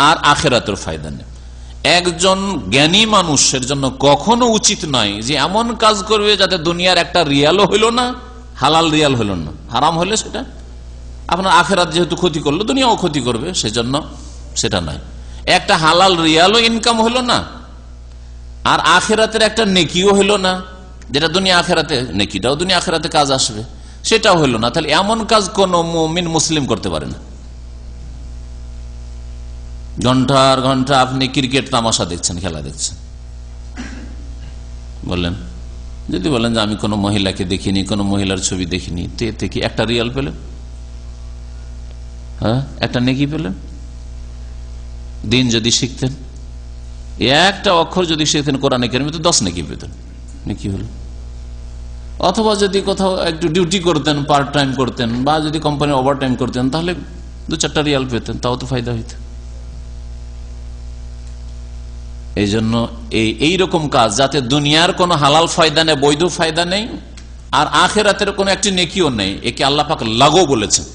আর আখেরাতের ফায়দা নেই একজন জ্ঞানী মানুষের জন্য কখনো উচিত নয় যে এমন কাজ করবে যাতে দুনিয়ার একটা রিয়ালও হইল না হালাল রিয়াল হইল না হারাম হইলে সেটা আপনার আখেরাত যেহেতু ক্ষতি করলো দুনিয়াও ক্ষতি করবে সেজন্য সেটা নয় একটা হালাল রিয়ালও ইনকাম হলো না আর আখেরাতের একটা নেকিও হলো না যেটা দুনিয়া আখেরাতে নেকিটাও দুনিয়া আখেরাতে কাজ আসবে সেটাও হলো না তাহলে এমন কাজ কোনো মুমিন মুসলিম করতে পারে না ঘন্টার ঘন্টা আপনি ক্রিকেট তামাশা দেখছেন খেলা দেখছেন বললেন যদি বলেন যে আমি কোনো মহিলাকে দেখিনি কোনো মহিলার ছবি দেখিনি কি একটা রিয়াল পেলেন হ্যাঁ একটা নেকি পেলেন দিন যদি শিখতেন একটা অক্ষর যদি শিখতেন কোরআনে কেরমে তো দশ নেকি পেতেন নেকি হলো অথবা যদি কোথাও একটু ডিউটি করতেন পার্ট টাইম করতেন বা যদি কোম্পানি ওভার টাইম করতেন তাহলে দু চারটা রিয়াল পেতেন তাও তো ফায়দা হইতেন এই জন্য এই রকম কাজ যাতে দুনিয়ার কোনো হালাল ফায়দা নেই বৈধ ফায়দা নেই আর আখেরাতের কোনো একটি নেকিও নেই একে আল্লাপাক লাগো বলেছেন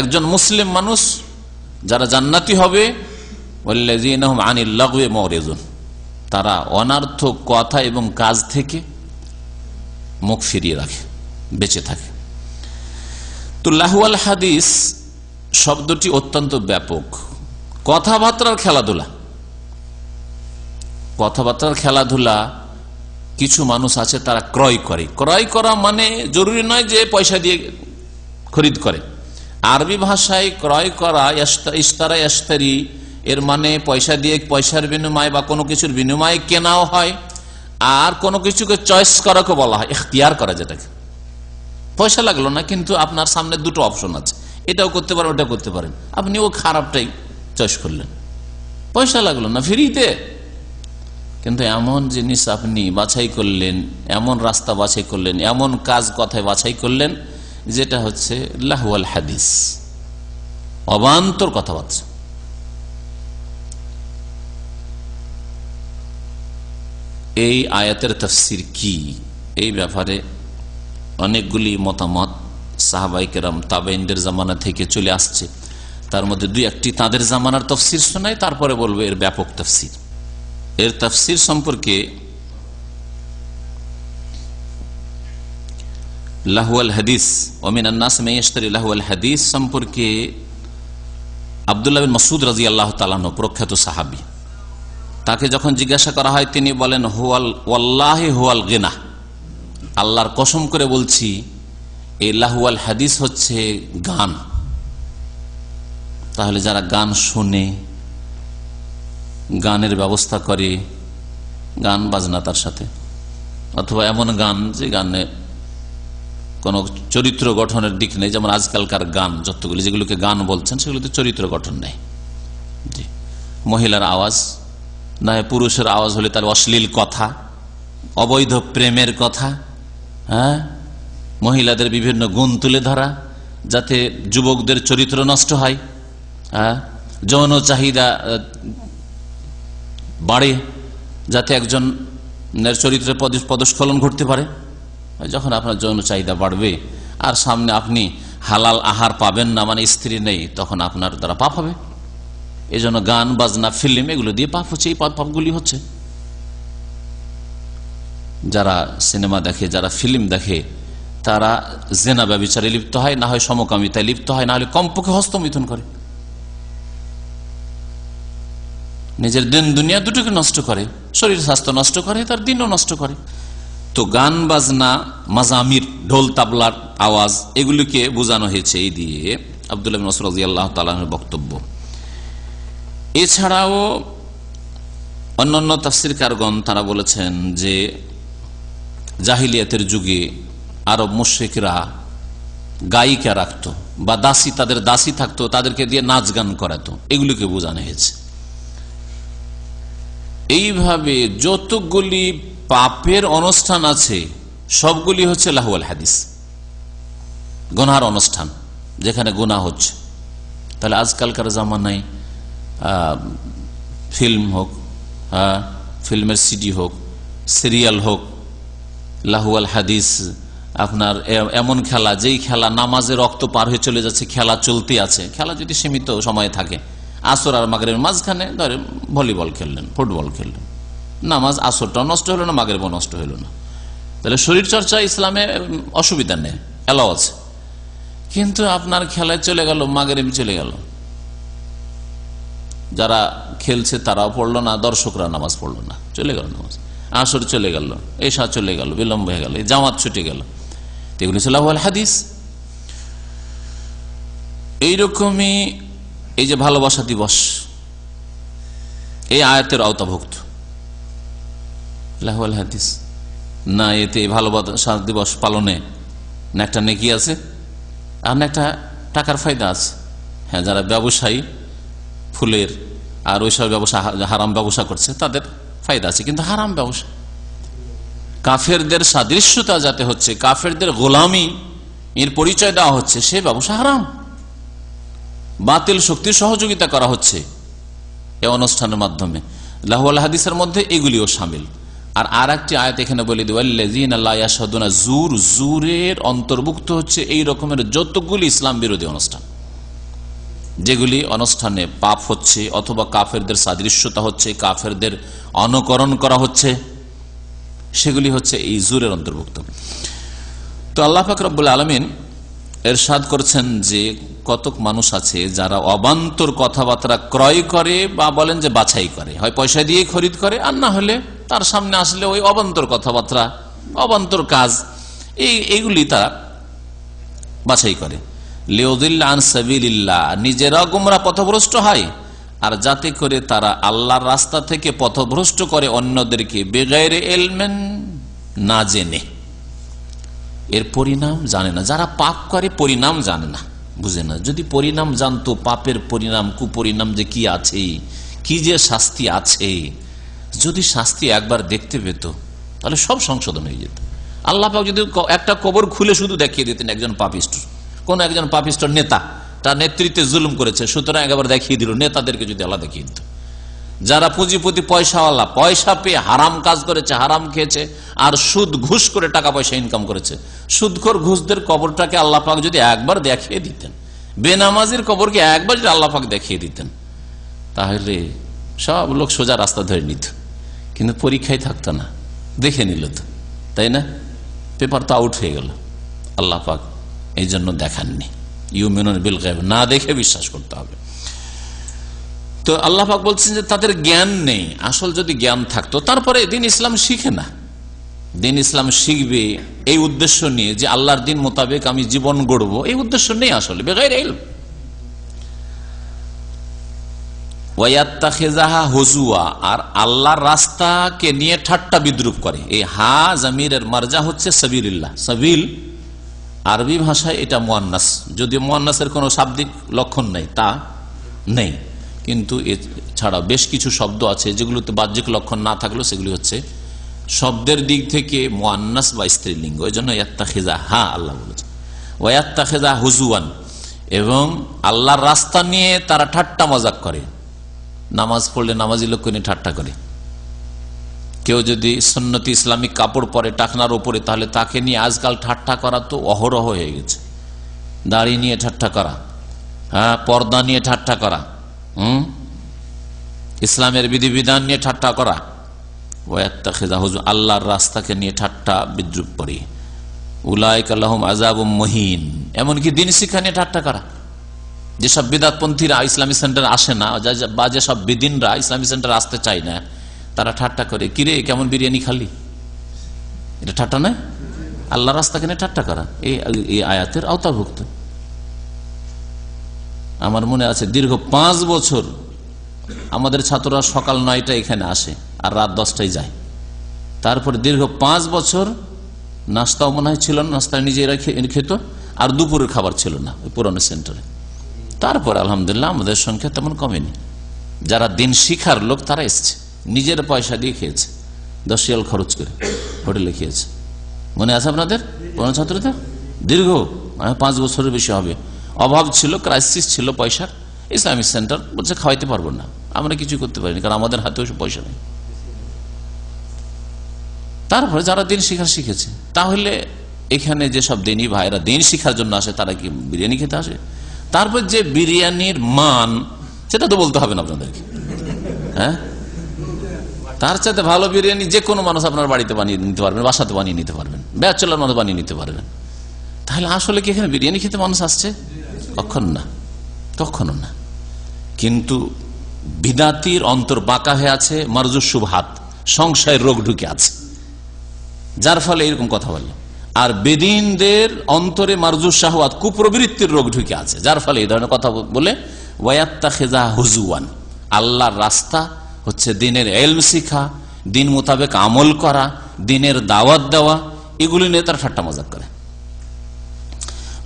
একজন মুসলিম মানুষ যারা জান্নাতি হবে আনিল মরেজন তারা অনার্থক কথা এবং কাজ থেকে মুখ ফিরিয়ে রাখে বেঁচে থাকে তো লাহুয়াল হাদিস শব্দটি অত্যন্ত ব্যাপক কথাবার্তার খেলাধুলা কথাবার্তা খেলাধুলা কিছু মানুষ আছে তারা ক্রয় করে ক্রয় করা মানে জরুরি নয় যে পয়সা দিয়ে খরিদ করে আরবি ভাষায় ক্রয় করা ইস্তারা ইস্তারি এর মানে পয়সা দিয়ে পয়সার বিনিময় বা কোনো কিছুর বিনিময়ে কেনাও হয় আর কোনো কিছুকে চয়েস করাকে বলা হয় এখতিয়ার করা যেটাকে পয়সা লাগলো না কিন্তু আপনার সামনে দুটো অপশন আছে এটাও করতে পারেন ওটা করতে পারেন আপনি ও খারাপটাই চয়েস করলেন পয়সা লাগলো না ফ্রিতে কিন্তু এমন জিনিস আপনি বাছাই করলেন এমন রাস্তা বাছাই করলেন এমন কাজ কথায় বাছাই করলেন যেটা হচ্ছে লাহওয়াল হাদিস অবান্তর কথাবার্তা এই আয়াতের তফসির কি এই ব্যাপারে অনেকগুলি মতামত সাহাবাইকেরাম তাবাইন্দের জামানা থেকে চলে আসছে তার মধ্যে দুই একটি তাদের জামানার তফসির শোনায় তারপরে বলবো এর ব্যাপক তফসির এর তাফসির সম্পর্কে লাহুয়াল হাদিস ওমিন আন্নাস মেয়েশারি লাহুয়াল হাদিস সম্পর্কে আবদুল্লাহ মসুদ রাজি আল্লাহ তালানো প্রখ্যাত সাহাবি তাকে যখন জিজ্ঞাসা করা হয় তিনি বলেন হুয়াল ওয়াল্লাহ হুয়াল গেনা আল্লাহর কসম করে বলছি এই লাহুয়াল হাদিস হচ্ছে গান তাহলে যারা গান শোনে গানের ব্যবস্থা করে গান বাজনা তার সাথে অথবা এমন গান যে গানে কোনো চরিত্র গঠনের দিক নেই যেমন আজকালকার গান যতগুলি যেগুলোকে গান বলছেন সেগুলোতে চরিত্র গঠন নেই জি মহিলার আওয়াজ নয় পুরুষের আওয়াজ হলে তার অশ্লীল কথা অবৈধ প্রেমের কথা হ্যাঁ মহিলাদের বিভিন্ন গুণ তুলে ধরা যাতে যুবকদের চরিত্র নষ্ট হয় হ্যাঁ যৌন চাহিদা বাড়ে যাতে একজন চরিত্রের পদস্খলন ঘটতে পারে যখন আপনার যৌন চাহিদা বাড়বে আর সামনে আপনি হালাল আহার পাবেন না মানে স্ত্রী নেই তখন আপনার দ্বারা পাপ হবে এই জন্য গান বাজনা ফিল্ম এগুলো দিয়ে পাপ হচ্ছে এই পাপ পাপগুলি হচ্ছে যারা সিনেমা দেখে যারা ফিল্ম দেখে তারা জেনা ব্যবচারে লিপ্ত হয় না হয় সমকামিতায় লিপ্ত হয় না হলে কমপক্ষে হস্তমিথন করে নিজের দিন দুনিয়া দুটোকে নষ্ট করে শরীর স্বাস্থ্য নষ্ট করে তার দিনও নষ্ট করে তো গান বাজনা মাজামির ঢোল তাবলার আওয়াজ এগুলিকে বোঝানো হয়েছে এই দিয়ে আবদুল্লাহ নসরজি তালের বক্তব্য এছাড়াও অন্যান্য তাফসির কারগণ তারা বলেছেন যে জাহিলিয়াতের যুগে আরব মুশ্রিকরা গায়িকা রাখত বা দাসী তাদের দাসী থাকতো তাদেরকে দিয়ে নাচ গান করাতো এগুলিকে বোঝানো হয়েছে এইভাবে যতগুলি পাপের অনুষ্ঠান আছে সবগুলি হচ্ছে লাহুয়াল হাদিস গুনার অনুষ্ঠান যেখানে গোনা হচ্ছে তাহলে আজকালকার জামানায় ফিল্ম হোক হ্যাঁ, ফিল্মের সিডি হোক সিরিয়াল হোক লাহুয়াল হাদিস আপনার এমন খেলা যেই খেলা নামাজে রক্ত পার হয়ে চলে যাচ্ছে খেলা চলতে আছে খেলা যদি সীমিত সময়ে থাকে আসর আর মাগরের মাঝখানে ধরে ভলিবল খেললেন ফুটবল খেললেন নামাজ আসরটাও নষ্ট হলো না মাগরেবও নষ্ট হলো না তাহলে শরীর চর্চা ইসলামে অসুবিধা নেই এলাও আছে কিন্তু আপনার খেলায় চলে গেল মাগরেব চলে গেল যারা খেলছে তারাও পড়লো না দর্শকরা নামাজ পড়লো না চলে গেল নামাজ আসর চলে গেল এসা চলে গেল বিলম্ব হয়ে গেল জামাত ছুটে গেল এগুলি ছিল হাদিস এইরকমই এই যে ভালোবাসা দিবস এই আয়াতের আওতাভুক্ত হাদিস না এতে এই ভালোবাসা দিবস পালনে না একটা নেকি আছে আর না একটা টাকার ফায়দা আছে হ্যাঁ যারা ব্যবসায়ী ফুলের আর ওইসব ব্যবসা হারাম ব্যবসা করছে তাদের ফায়দা আছে কিন্তু হারাম ব্যবসা কাফেরদের সাদৃশ্যতা যাতে হচ্ছে কাফেরদের গোলামি এর পরিচয় দেওয়া হচ্ছে সে ব্যবসা হারাম বাতিল শক্তির সহযোগিতা করা হচ্ছে এ অনুষ্ঠানের মাধ্যমে লাহুল হাদিসের মধ্যে এগুলিও সামিল আর আর একটি আয়াত এখানে বলে দেওয়াল্লাহনা জুর জুরের অন্তর্ভুক্ত হচ্ছে এই রকমের যতগুলি ইসলাম বিরোধী অনুষ্ঠান যেগুলি অনুষ্ঠানে পাপ হচ্ছে অথবা কাফেরদের সাদৃশ্যতা হচ্ছে কাফেরদের অনুকরণ করা হচ্ছে সেগুলি হচ্ছে এই জুরের অন্তর্ভুক্ত তো আল্লাহ ফাকরবুল আলমিন এরশাদ করছেন যে কতক মানুষ আছে যারা অবান্তর কথাবার্তা ক্রয় করে বা বলেন যে বাছাই করে হয় পয়সা দিয়ে খরিদ করে আর না হলে তার সামনে আসলে ওই অবান্তর কথাবার্তা অবান্তর কাজ এই এইগুলি তারা বাছাই করে লিওদুল্লা নিজেরা গুমরা পথভ্রষ্ট হয় আর যাতে করে তারা আল্লাহর রাস্তা থেকে পথভ্রষ্ট করে অন্যদেরকে বেগায়ের এলমেন না জেনে এর পরিণাম জানে না যারা পাপ করে পরিণাম জানে না বুঝে না যদি পরিণাম জানতো পাপের পরিণাম কুপরিণাম যে কি আছে কি যে শাস্তি আছে যদি শাস্তি একবার দেখতে পেত তাহলে সব সংশোধন হয়ে যেত আল্লাহ যদি একটা কবর খুলে শুধু দেখিয়ে দিতেন একজন পাপিস্ট কোন একজন পাপিষ্ট নেতা তার নেতৃত্বে জুলুম করেছে সুতরাং একবার দেখিয়ে দিল নেতাদেরকে যদি আল্লাহ দেখিয়ে দিত যারা পুঁজিপতি পয়সাওয়ালা পয়সা পেয়ে হারাম কাজ করেছে হারাম খেয়েছে আর সুদ ঘুষ করে টাকা পয়সা ইনকাম করেছে সুদখোর ঘুষদের কবরটাকে আল্লাহ যদি একবার দেখিয়ে দিতেন বেনামাজির কবরকে একবার যদি আল্লাহ দেখিয়ে দিতেন তাহলে সব লোক সোজা রাস্তা ধরে নিত কিন্তু পরীক্ষায় থাকতো না দেখে নিল তো তাই না পেপার তো আউট হয়ে গেল আল্লাহ এই জন্য দেখাননি ইউমিনন বিল গায়ব না দেখে বিশ্বাস করতে হবে তো আল্লাহাক বলছেন যে তাদের জ্ঞান নেই আসল যদি জ্ঞান থাকতো তারপরে দিন ইসলাম শিখে না দিন ইসলাম শিখবে এই উদ্দেশ্য নিয়ে যে আল্লাহর দিন মোতাবেক আমি জীবন গড়ব এই উদ্দেশ্য নেই আসলে বেগাই এল ওয়াত্তাখেজাহা হজুয়া আর আল্লাহর রাস্তাকে নিয়ে ঠাট্টা বিদ্রুপ করে এই হা জামিরের মার্জা হচ্ছে সাবিল্লাহ সাবিল আরবি ভাষায় এটা মোয়ান্নাস যদি মোয়ান্নাসের কোনো শাব্দিক লক্ষণ নেই তা নেই কিন্তু ছাড়া বেশ কিছু শব্দ আছে যেগুলোতে বাহ্যিক লক্ষণ না থাকলেও সেগুলি হচ্ছে শব্দের দিক থেকে মোয়ান্নাস বা স্ত্রীলিঙ্গ ওই জন্য ইয়াত্তা খেজা হা হ্যাঁ, আল্লাহ বলেছে ওয়াত্তা খেজা হুজুয়ান এবং আল্লাহর রাস্তা নিয়ে তারা ঠাট্টা মজাক করে নামাজ পড়লে নামাজি লোক নিয়ে ঠাট্টা করে কেউ যদি সন্নতি ইসলামিক কাপড় পরে টাকনার ওপরে তাহলে তাকে নিয়ে আজকাল ঠাট্টা করা তো অহরহ হয়ে গেছে দাড়ি নিয়ে ঠাট্টা করা হ্যাঁ পর্দা নিয়ে ঠাট্টা করা হুম ইসলামের বিধিবিধান নিয়ে ঠাট্টা করা ওয়াত্তা হুজুর আল্লাহর রাস্তাকে নিয়ে ঠাট্টা বিদ্রুপ করি উলায়ক আল্লাহম আজাব মহিন এমনকি দিন শিক্ষা নিয়ে ঠাট্টা করা যেসব বিদাতপন্থীরা ইসলামী সেন্টার আসে না বা যেসব বিদিনরা ইসলামী সেন্টার আসতে চায় না তারা ঠাট্টা করে কিরে কেমন বিরিয়ানি খালি এটা ঠাট্টা নয় আল্লাহ রাস্তাকে নিয়ে ঠাট্টা করা এই আয়াতের আওতাভুক্ত আমার মনে আছে দীর্ঘ পাঁচ বছর আমাদের ছাত্ররা সকাল নয়টা এখানে আসে আর রাত দশটায় যায় তারপর দীর্ঘ পাঁচ বছর নাস্তাও মনে হয় ছিল না নাস্তা নিজেরা খেত আর দুপুরের খাবার ছিল না ওই পুরনো সেন্টারে তারপর আলহামদুলিল্লাহ আমাদের সংখ্যা তেমন কমেনি যারা দিন শিখার লোক তারা এসছে নিজের পয়সা দিয়ে খেয়েছে দশ শিয়াল খরচ করে হোটেলে খেয়েছে মনে আছে আপনাদের পুরনো ছাত্রদের দীর্ঘ মানে পাঁচ বছরের বেশি হবে অভাব ছিল ক্রাইসিস ছিল পয়সার ইসলামিক সেন্টার বলছে খাওয়াইতে পারবো না আমরা কিছু করতে পারিনি কারণ আমাদের হাতে পয়সা নেই তারপরে যারা দিন শিখা শিখেছে তাহলে এখানে যেসব দিনী ভাইরা দিন শিখার জন্য আসে তারা কি বিরিয়ানি খেতে আসে তারপর যে বিরিয়ানির মান সেটা তো বলতে হবে না আপনাদেরকে হ্যাঁ তার চাইতে ভালো বিরিয়ানি যে কোনো মানুষ আপনার বাড়িতে বানিয়ে নিতে পারবেন বাসাতে বানিয়ে নিতে পারবেন ব্যাচলার মানুষ বানিয়ে নিতে পারবেন তাহলে আসলে কি এখানে বিরিয়ানি খেতে মানুষ আসছে কখন না কখনো না কিন্তু বিদাতির অন্তর বাঁকা হয়ে আছে মার্জুসুভ হাত সংশয়ের রোগ ঢুকে আছে যার ফলে এরকম কথা বললাম আর বেদিনদের অন্তরে মার্জুর কুপ্রবৃত্তির রোগ ঢুকে আছে যার ফলে এই ধরনের কথা বলে ওয়াত্তা খেজা হুজুয়ান আল্লাহর রাস্তা হচ্ছে দিনের এলম শিখা দিন মোতাবেক আমল করা দিনের দাওয়াত দেওয়া এগুলি নিয়ে তার ঠাট্টা মজা করে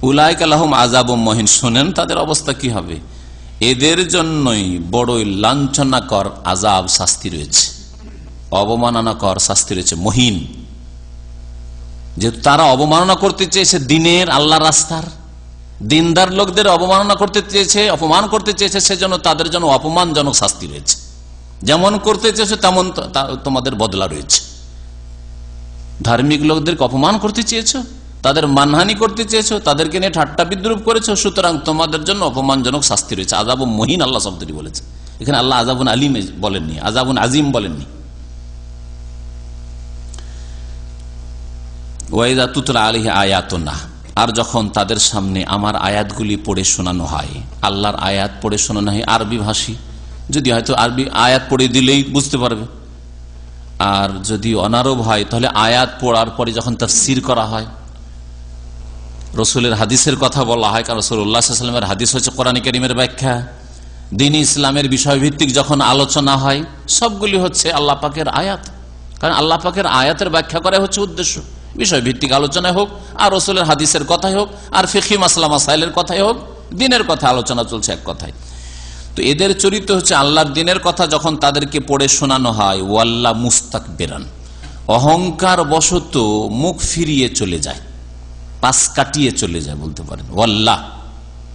উলায় কালাহম আজাব মহিন শোনেন তাদের অবস্থা কি হবে এদের জন্যই বড়ই লাঞ্ছনাকর আজাব শাস্তি রয়েছে অবমাননাকর শাস্তি রয়েছে মহিন যেহেতু তারা অবমাননা করতে চেয়েছে দিনের আল্লাহ রাস্তার দিনদার লোকদের অবমাননা করতে চেয়েছে অপমান করতে চেয়েছে সেজন্য তাদের জন্য অপমানজনক শাস্তি রয়েছে যেমন করতে চেয়েছে তেমন তোমাদের বদলা রয়েছে ধার্মিক লোকদেরকে অপমান করতে চেয়েছো তাদের মানহানি করতে চেয়েছো তাদেরকে নিয়ে ঠাট্টা বিদ্রুপ করেছো সুতরাং তোমাদের জন্য অপমানজনক শাস্তি রয়েছে আজাবু মহিন আল্লাহ শব্দটি বলেছে এখানে আল্লাহ আজাবুন আলিম বলেননি আজাবুন আজিম বলেননি তুতলা আর যখন তাদের সামনে আমার আয়াতগুলি পড়ে শোনানো হয় আল্লাহর আয়াত পড়ে শোনানো হয় আরবি ভাষী যদি হয়তো আরবি আয়াত পড়ে দিলেই বুঝতে পারবে আর যদি অনারব হয় তাহলে আয়াত পড়ার পরে যখন তার সির করা হয় রসুলের হাদিসের কথা বলা হয় কারণ রসুল উল্লাহামের হাদিস হচ্ছে কোরআন করিমের ব্যাখ্যা দিন ইসলামের বিষয়ভিত্তিক যখন আলোচনা হয় সবগুলি হচ্ছে আল্লাহ পাকের আয়াত কারণ আল্লাহ পাকের আয়াতের ব্যাখ্যা করা হচ্ছে উদ্দেশ্য বিষয়ভিত্তিক আলোচনায় হোক আর রসুলের হাদিসের কথাই হোক আর ফিকিম আসলাম আসাইলের কথাই হোক দিনের কথা আলোচনা চলছে এক কথায় তো এদের চরিত্র হচ্ছে আল্লাহর দিনের কথা যখন তাদেরকে পড়ে শোনানো হয় ওয়াল্লা মুস্তাক বেরান অহংকার বসত মুখ ফিরিয়ে চলে যায় পাশ কাটিয়ে চলে যায় বলতে পারেন ওয়াল্লাহ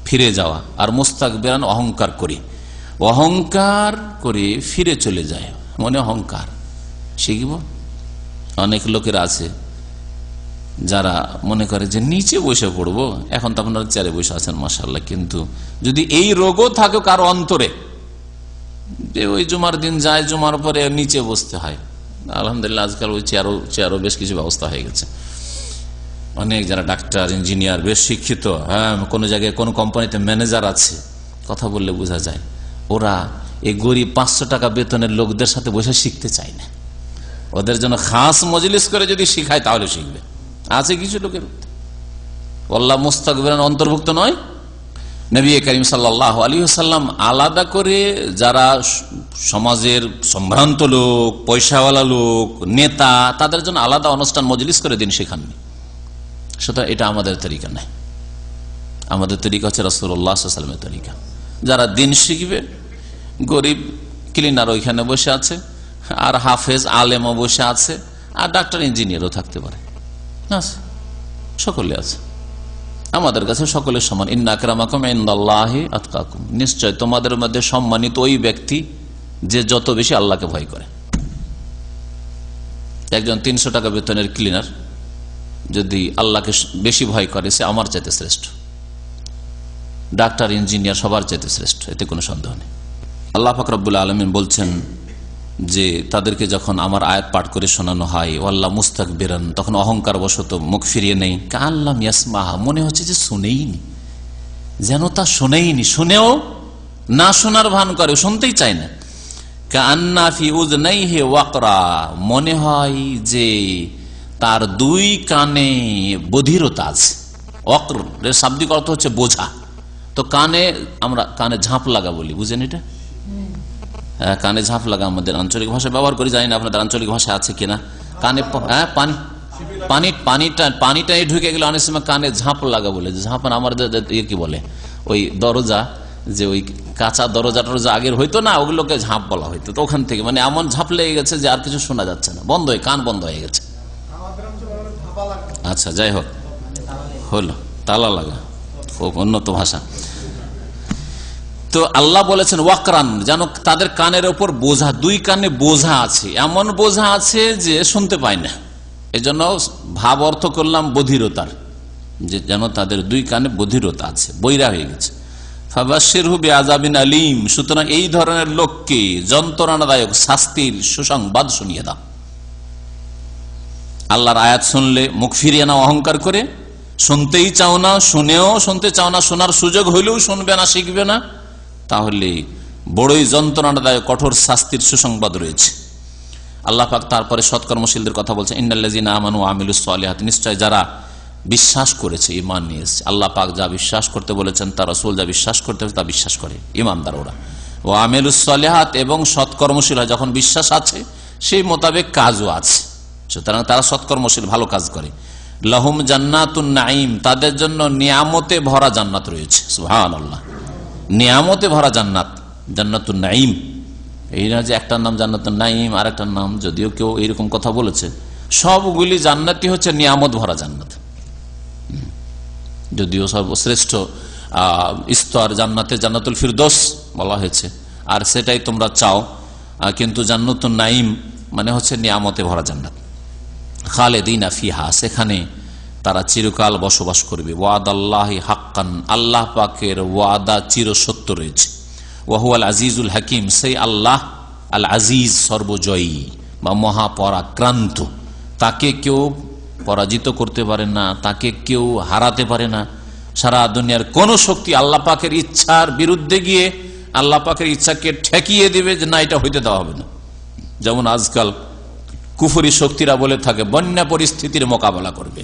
ফিরে যাওয়া আর মোস্তাক বেরান অহংকার করে অহংকার করে ফিরে চলে যায় মনে অহংকার শিখব অনেক লোকের আছে যারা মনে করে যে নিচে বসে পড়ব এখন তো আপনারা চেয়ারে বসে আছেন মাসাল্লাহ কিন্তু যদি এই রোগও থাকে কারো অন্তরে যে ওই জুমার দিন যায় জুমার পরে নিচে বসতে হয় আলহামদুলিল্লাহ আজকাল ওই চেয়ারও চেয়ারও বেশ কিছু ব্যবস্থা হয়ে গেছে অনেক যারা ডাক্তার ইঞ্জিনিয়ার বেশ শিক্ষিত হ্যাঁ কোনো জায়গায় কোনো কোম্পানিতে ম্যানেজার আছে কথা বললে বোঝা যায় ওরা এই গরিব পাঁচশো টাকা বেতনের লোকদের সাথে বসে শিখতে চায় না ওদের জন্য খাস মজলিস করে যদি শিখায় তাহলে শিখবে আছে কিছু লোকের অল্লাহ মুস্তাকবেরান অন্তর্ভুক্ত নয় নবী করিম সাল্লাহ আলী সাল্লাম আলাদা করে যারা সমাজের সম্ভ্রান্ত লোক পয়সাওয়ালা লোক নেতা তাদের জন্য আলাদা অনুষ্ঠান মজলিস করে দিন শেখাননি সুতরাং এটা আমাদের তরিকা নাই আমাদের তরিকা হচ্ছে রসুল্লাহামের সাল্লামের তরিকা যারা দিন শিখবে গরিব ক্লিনার ওইখানে বসে আছে আর হাফেজ আলেমও বসে আছে আর ডাক্তার ইঞ্জিনিয়ারও থাকতে পারে সকলে আছে আমাদের কাছে সকলের সমান ইন্নাকরামাকুম ইন্দাল্লাহি আতকাকুম নিশ্চয় তোমাদের মধ্যে সম্মানিত ওই ব্যক্তি যে যত বেশি আল্লাহকে ভয় করে একজন তিনশো টাকা বেতনের ক্লিনার যদি আল্লাহকে বেশি ভয় করে সে আমার চাইতে শ্রেষ্ঠ ডাক্তার ইঞ্জিনিয়ার সবার চাইতে শ্রেষ্ঠ এতে কোনো সন্দেহ নেই আল্লাহ ফাকরাবুল আলমিন বলছেন যে তাদেরকে যখন আমার আয়াত পাঠ করে শোনানো হয় ও আল্লাহ মুস্তাক বেরান তখন অহংকার বশত মুখ ফিরিয়ে নেই কাল্লাম ইয়াসমাহা মনে হচ্ছে যে শুনেইনি যেন তা শুনেইনি শুনেও না শোনার ভান করে শুনতেই চায় না কান্না ফি উজ নাই হে ওয়াকরা মনে হয় যে তার দুই কানে বধিরতা আছে অক্র শাব্দিক অর্থ হচ্ছে বোঝা তো কানে আমরা কানে ঝাঁপ লাগা বলি বুঝেন এটা হ্যাঁ, কানে ঝাঁপ লাগা আমাদের আঞ্চলিক ভাষা ব্যবহার করি জানি না আপনাদের আঞ্চলিক ভাষা আছে কিনা কানে হ্যাঁ পানি পানি পানিটা পানিটাই ঢুকে গেলে অনেক সময় কানে ঝাঁপ লাগা বলে ঝাঁপ মানে আমাদের ইয়ে কি বলে ওই দরজা যে ওই কাঁচা দরজা টরজা আগের হইতো না ওগুলোকে ঝাঁপ বলা হইতো তো ওখান থেকে মানে এমন ঝাঁপ লেগে গেছে যে আর কিছু শোনা যাচ্ছে না বন্ধ হয়ে কান বন্ধ হয়ে গেছে আচ্ছা যাই হোক হলো তালা লাগা খুব উন্নত ভাষা তো আল্লাহ বলেছেন ওয়াকরান যেন তাদের কানের ওপর বোঝা দুই কানে বোঝা আছে এমন বোঝা আছে যে শুনতে পায় না এজন্য ভাব অর্থ করলাম বধিরতার যে যেন তাদের দুই কানে বধিরতা আছে বৈরা হয়ে গেছে আলিম সুতরাং এই ধরনের লোককে যন্ত্রণাদায়ক শাস্তির সুসংবাদ শুনিয়ে দাও আল্লাহর আয়াত শুনলে মুখ ফিরিয়ে না অহংকার করে শুনতেই চাও না শুনেও শুনতে চাও না শোনার সুযোগ হইলেও শুনবে না শিখবে না তাহলে বড়ই যন্ত্রণাদায় কঠোর শাস্তির সুসংবাদ রয়েছে আল্লাহ পাক তারপরে সৎকর্মশীলদের কথা বলছে ইন্নাল্লাজিনা আমানু আমিলুসলিহাত নিশ্চয় যারা বিশ্বাস করেছে ইমান নিয়ে আল্লাহ পাক যা বিশ্বাস করতে বলেছেন তা রসুল যা বিশ্বাস করতে তা বিশ্বাস করে ইমানদার ওরা ও আমিলুসলেহাত এবং সৎকর্মশীল যখন বিশ্বাস আছে সেই মোতাবেক কাজও আছে সুতরাং তারা সৎকর্মশীল ভালো কাজ করে লহম জান্নাতুন নাইম তাদের জন্য নিয়ামতে ভরা জান্নাত রয়েছে নিয়ামতে ভরা জান্নাত জান্নাতুন নাইম এই না যে একটার নাম জান্নাতুন নাইম আর একটার নাম যদিও কেউ এইরকম কথা বলেছে সবগুলি জান্নাতই হচ্ছে নিয়ামত ভরা জান্নাত যদিও সর্বশ্রেষ্ঠ স্তর জান্নাতে জান্নাতুল ফিরদোস বলা হয়েছে আর সেটাই তোমরা চাও কিন্তু জান্নাতুন নাইম মানে হচ্ছে নিয়ামতে ভরা জান্নাত খালেদিন আফিহা সেখানে তারা চিরকাল বসবাস করবে ওয়াদ আল্লাহ হাক্কান আল্লাহ পাকের ওয়াদা চিরসত্য রয়েছে ওয়াহুয়াল আজিজুল হাকিম সেই আল্লাহ আল আজিজ সর্বজয়ী বা মহাপরাক্রান্ত তাকে কেউ পরাজিত করতে পারে না তাকে কেউ হারাতে পারে না সারা দুনিয়ার কোন শক্তি আল্লাহ পাকের ইচ্ছার বিরুদ্ধে গিয়ে আল্লাহ পাকের ইচ্ছাকে ঠেকিয়ে দিবে যে না এটা হইতে দেওয়া হবে না যেমন আজকাল কুফুরি শক্তিরা বলে থাকে বন্যা পরিস্থিতির মোকাবেলা করবে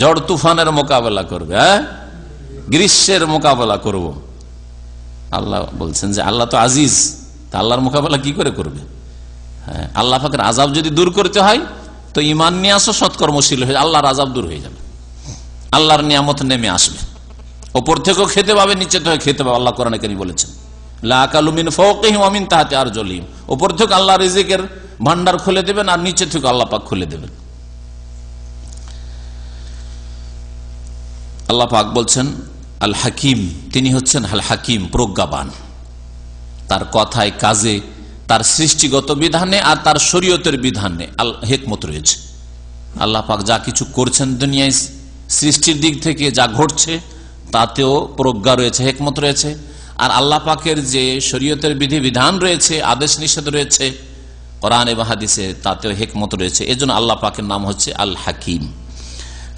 ঝড় তুফানের মোকাবেলা করবে হ্যাঁ গ্রীষ্মের মোকাবেলা করব। আল্লাহ বলছেন যে আল্লাহ তো আজিজ তা আল্লাহর মোকাবেলা কি করে করবে হ্যাঁ আল্লাহ ফাঁকের আজাব যদি দূর করতে হয় তো ইমান নিয়ে আসো সৎকর্মশীল হয়ে আল্লাহর আজাব দূর হয়ে যাবে আল্লাহর নিয়ামত নেমে আসবে ওপর থেকেও খেতে পাবে নিচে তো খেতে পাবে আল্লাহ কোরআন কেন বলেছেন আমিন তাহাতে আর জলিম ওপর থেকে আল্লাহ রিজিকের ভান্ডার খুলে দেবেন আর নিচে থেকে আল্লাপাক খুলে দেবেন আল্লাপাক বলছেন আল হাকিম তিনি হচ্ছেন আল হাকিম প্রজ্ঞাবান তার কথায় কাজে তার সৃষ্টিগত বিধানে আর তার শরীয়তের বিধানে আল হেকমত রয়েছে আল্লাহ পাক যা কিছু করছেন দুনিয়ায় সৃষ্টির দিক থেকে যা ঘটছে তাতেও প্রজ্ঞা রয়েছে হেকমত রয়েছে আর আল্লাহ পাকের যে শরীয়তের বিধি বিধান রয়েছে আদেশ নিষেধ রয়েছে কোরআন এবং হাদিসে তাতেও হেকমত রয়েছে এজন্য আল্লাহ পাকের নাম হচ্ছে আল হাকিম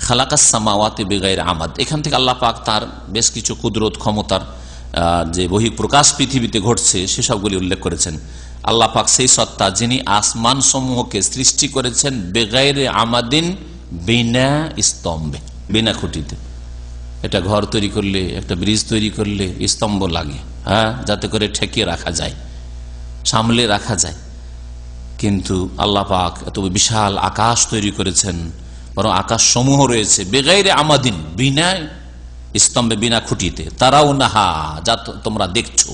খালাকাস সামাওয়াতে বেগাইর আমাদ এখান থেকে আল্লাহ পাক তার বেশ কিছু কুদরত ক্ষমতার যে বহিঃপ্রকাশ পৃথিবীতে ঘটছে সেসবগুলি উল্লেখ করেছেন আল্লাহ পাক সেই সত্তা যিনি আসমান সমূহকে সৃষ্টি করেছেন বেগাইর আমাদিন বিনা স্তম্ভে বিনা খুঁটিতে এটা ঘর তৈরি করলে একটা ব্রিজ তৈরি করলে স্তম্ভ লাগে হ্যাঁ যাতে করে ঠেকিয়ে রাখা যায় সামলে রাখা যায় কিন্তু আল্লাহ পাক এত বিশাল আকাশ তৈরি করেছেন বরং আকাশ সমূহ রয়েছে বেগাইরে আমাদিন বিনা স্তম্ভে বিনা খুঁটিতে তারাও নাহা যা তোমরা দেখছো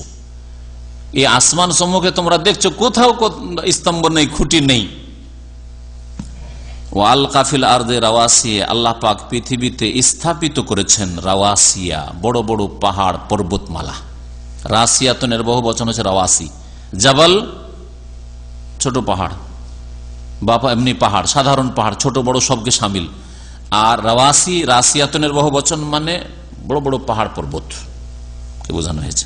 এই আসমান সমূহকে তোমরা দেখছো কোথাও স্তম্ভ নেই খুঁটি নেই ও আল কাফিল আর্দে রাওয়াসিয়া আল্লাহ পাক পৃথিবীতে স্থাপিত করেছেন রাওয়াসিয়া বড় বড় পাহাড় পর্বতমালা রাশিয়া রাশিয়াতনের বহু বচন হচ্ছে রাওয়াসি জবাল ছোট পাহাড় বাপা এমনি পাহাড় সাধারণ পাহাড় ছোট বড় সবকে সামিল আর রাওয়াসি রাশিয়াতনের বহু বচন মানে বড় বড় পাহাড় পর্বত কে বোঝানো হয়েছে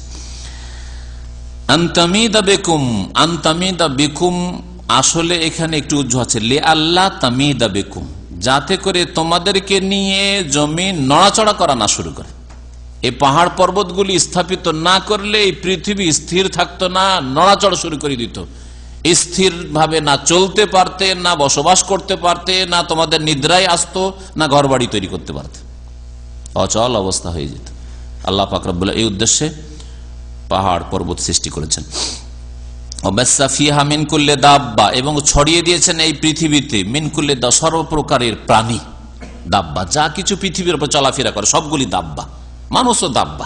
আসলে এখানে একটু উজ্জ আছে লে আল্লাহ তামিদা বেকুম যাতে করে তোমাদেরকে নিয়ে জমি নড়াচড়া করা না শুরু করে এই পাহাড় পর্বতগুলি স্থাপিত না করলে এই পৃথিবী স্থির থাকতো না নড়াচড়া শুরু করে দিত স্থিরভাবে না চলতে পারতে না বসবাস করতে পারতে না তোমাদের নিদ্রায় আসত না ঘর বাড়ি তৈরি করতে পারতে অচল অবস্থা হয়ে যেত আল্লাহ ফাকরাবুল্লাহ এই উদ্দেশ্যে পাহাড় পর্বত সৃষ্টি করেছেন মিনকুল্লে দাব্বা এবং ছড়িয়ে দিয়েছেন এই পৃথিবীতে মিনকুল্লে দা সর্বপ্রকারের প্রাণী দাব্বা যা কিছু পৃথিবীর উপর চলাফেরা করে সবগুলি দাব্বা মানুষও দাব্বা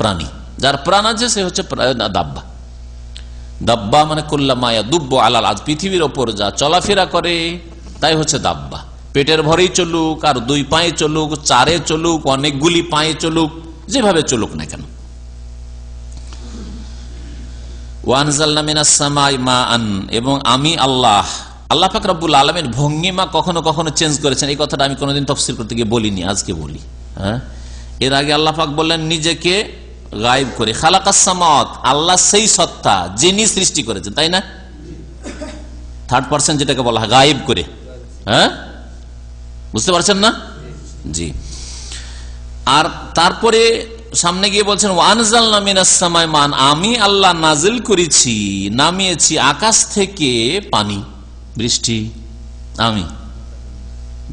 প্রাণী যার প্রাণ আছে সে হচ্ছে দাব্বা দাব্বা মানে কল্লা মায়া দুব্ব আলাল আজ পৃথিবীর ওপর যা চলাফেরা করে তাই হচ্ছে দাব্বা পেটের ভরেই চলুক আর দুই পায়ে চলুক চারে চলুক অনেকগুলি পায়ে চলুক যেভাবে চলুক না কেন এবং আমি আল্লাহ আল্লাহ ফাকরাবুল আলমের ভঙ্গিমা কখনো কখনো চেঞ্জ করেছেন এই কথাটা আমি কোনোদিন তফসিল করতে গিয়ে বলিনি আজকে বলি হ্যাঁ এর আগে আল্লাহ বললেন নিজেকে গায়েব করে খালাকাসমত আল্লাহ সেই সত্তা যিনি সৃষ্টি করেছেন তাই না থার্ড পার্সন যেটাকে বলা হয় গায়েব করে হ্যাঁ বুঝতে পারছেন না জি আর তারপরে সামনে গিয়ে বলছেন ওয়ানজাল আসসামায় মান আমি আল্লাহ নাজিল করেছি নামিয়েছি আকাশ থেকে পানি বৃষ্টি আমি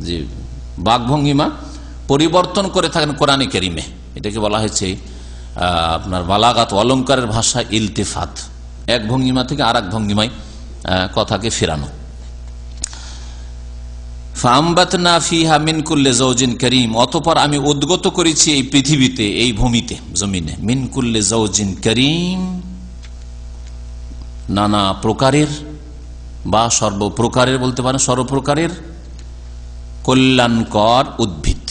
জি বাঘভঙ্গিমা পরিবর্তন করে থাকেন কোরআনে কেরিমে এটাকে বলা হয়েছে আপনার বালাগাত অলঙ্কারের ভাষা ইলতিফাত এক ভঙ্গিমা থেকে আর এক ভঙ্গিমায় কথাকে ফেরানো ফাম্বাতনা ফিহা মিনকুল্লে জৌজিন করিম অতপর আমি উদ্গত করেছি এই পৃথিবীতে এই ভূমিতে জমিনে মিনকুল্লে জৌজিন করিম নানা প্রকারের বা সর্বপ্রকারের বলতে পারেন সর্বপ্রকারের কল্যাণকর উদ্ভিদ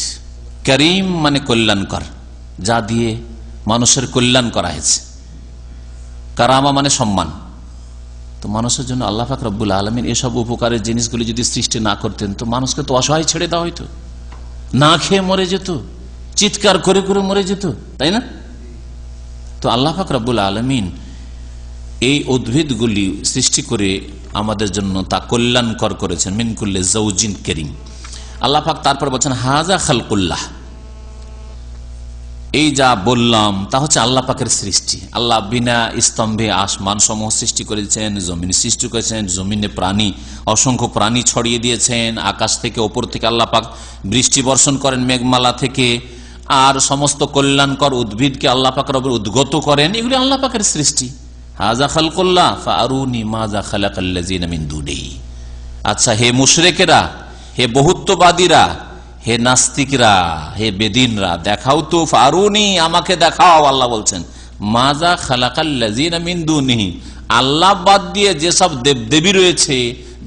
করিম মানে কল্যাণকর যা দিয়ে মানুষের কল্যাণ করা হয়েছে কারামা মানে সম্মান তো মানুষের জন্য আল্লাহ পাক রব্বুল আলমিন এসব উপকারের জিনিসগুলি যদি সৃষ্টি না করতেন তো মানুষকে তো অসহায় ছেড়ে দেওয়া হইতো না খেয়ে মরে যেত চিৎকার করে করে মরে যেত তাই না তো আল্লাহ পাক রব্বুল আলমিন এই উদ্ভিদগুলি সৃষ্টি করে আমাদের জন্য তা কল্যাণকর করেছেন মিনকুল্লে জৌজিন কেরিম আল্লাহ তারপর বলছেন হাজা খালকুল্লাহ এই যা বললাম তা হচ্ছে আল্লাহ পাকের সৃষ্টি আল্লাহ বিনা স্তম্ভে আসমান সমূহ সৃষ্টি করেছেন জমিন সৃষ্টি করেছেন জমিনে প্রাণী অসংখ্য প্রাণী ছড়িয়ে দিয়েছেন আকাশ থেকে ওপর থেকে আল্লাহ পাক বৃষ্টি বর্ষণ করেন মেঘমালা থেকে আর সমস্ত কল্যাণকর উদ্ভিদকে আল্লাহ পাকের ওপর উদ্গত করেন এগুলি আল্লাহ পাকের সৃষ্টি হাজা খাল কল্লাহ আচ্ছা হে মুশরেকেরা হে বহুত্ববাদীরা হে নাস্তিকরা হে বেদিনরা দেখাও তো ফারুনি আমাকে দেখাও আল্লাহ বলছেন মাজা খালাকাল্লাজিন মিন্দুনিহি আল্লাহ বাদ দিয়ে যেসব দেবদেবী রয়েছে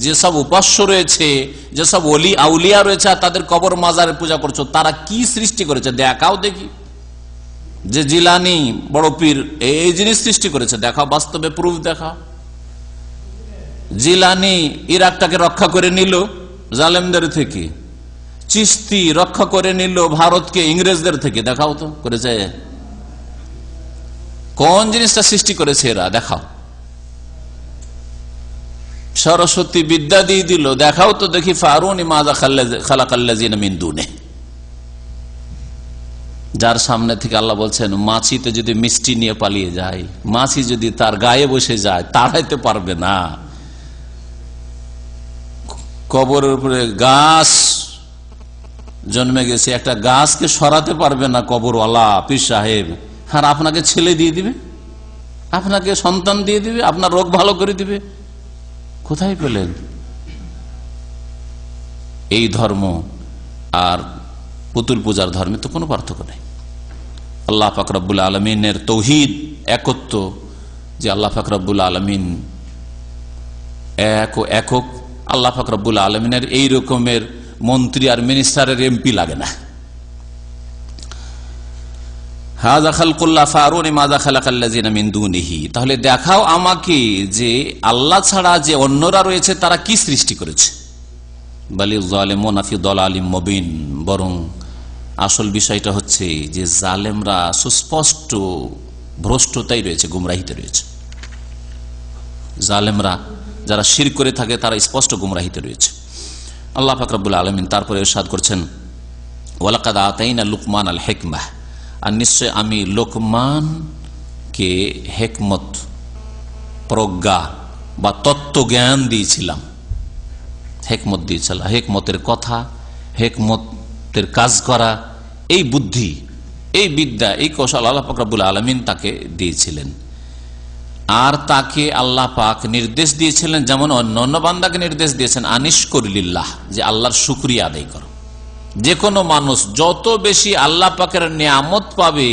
যেসব উপাস্য রয়েছে যেসব অলি আউলিয়া রয়েছে তাদের কবর মাজারে পূজা করছো তারা কি সৃষ্টি করেছে দেখাও দেখি যে জিলানি বড় পীর এই জিনিস সৃষ্টি করেছে দেখাও বাস্তবে প্রুফ দেখা জিলানি ইরাকটাকে রক্ষা করে নিল জালেমদের থেকে চিস্তি রক্ষা করে নিল ভারতকে ইংরেজদের থেকে দেখাও তো করেছে কোন জিনিসটা সৃষ্টি করেছে এরা দেখাও সরস্বতী বিদ্যা দিয়ে দিল দেখাও তো দেখি ফারুন যার সামনে থেকে আল্লাহ বলছেন মাছিতে যদি মিষ্টি নিয়ে পালিয়ে যায় মাছি যদি তার গায়ে বসে যায় তাড়াইতে পারবে না কবরের উপরে গাছ জন্মে গেছে একটা গাছকে সরাতে পারবে না কবরওয়ালা পীর সাহেব আর আপনাকে ছেলে দিয়ে দিবে আপনাকে সন্তান দিয়ে দিবে আপনার রোগ ভালো করে দিবে কোথায় পেলেন এই ধর্ম আর পুতুল পূজার ধর্মে তো কোনো পার্থক্য নেই আল্লাহ ফাকরাবুল আলমিনের তৌহিদ একত্ব যে আল্লাহ ফাকরাবুল আলমিন এক ও একক আল্লাহ ফাকরাবুল আলমিনের এই রকমের মন্ত্রী আর মিনিস্টারের এমপি লাগে না তাহলে দেখাও আমাকে যে আল্লাহ ছাড়া যে অন্যরা রয়েছে তারা কি সৃষ্টি করেছে মবিন বরং আসল বিষয়টা হচ্ছে যে জালেমরা সুস্পষ্ট ভ্রষ্টতাই রয়েছে গুমরাহিতে রয়েছে জালেমরা যারা শির করে থাকে তারা স্পষ্ট গুমরাহিতে রয়েছে আল্লাহ ফাকরাবুল আলমিন তারপরে ইরশাদ করছেন ওয়ালাকাদ আতাইনা লুকমান আল হেকমাহ আর নিশ্চয় আমি লোকমানকে হেকমত প্রজ্ঞা বা তত্ত্বজ্ঞান দিয়েছিলাম হেকমত দিয়েছিলাম হেকমতের কথা হেকমতের কাজ করা এই বুদ্ধি এই বিদ্যা এই কৌশল আল্লাহ ফাকরাবুল আলমিন তাকে দিয়েছিলেন আর তাকে আল্লাহ পাক নির্দেশ দিয়েছিলেন যেমন অন্যান্য বান্দাকে নির্দেশ দিয়েছেন আনিস করিল্লাহ যে আল্লাহর শুক্রিয়া আদায় করো যে কোনো মানুষ যত বেশি আল্লাহ পাকের নিয়ামত পাবে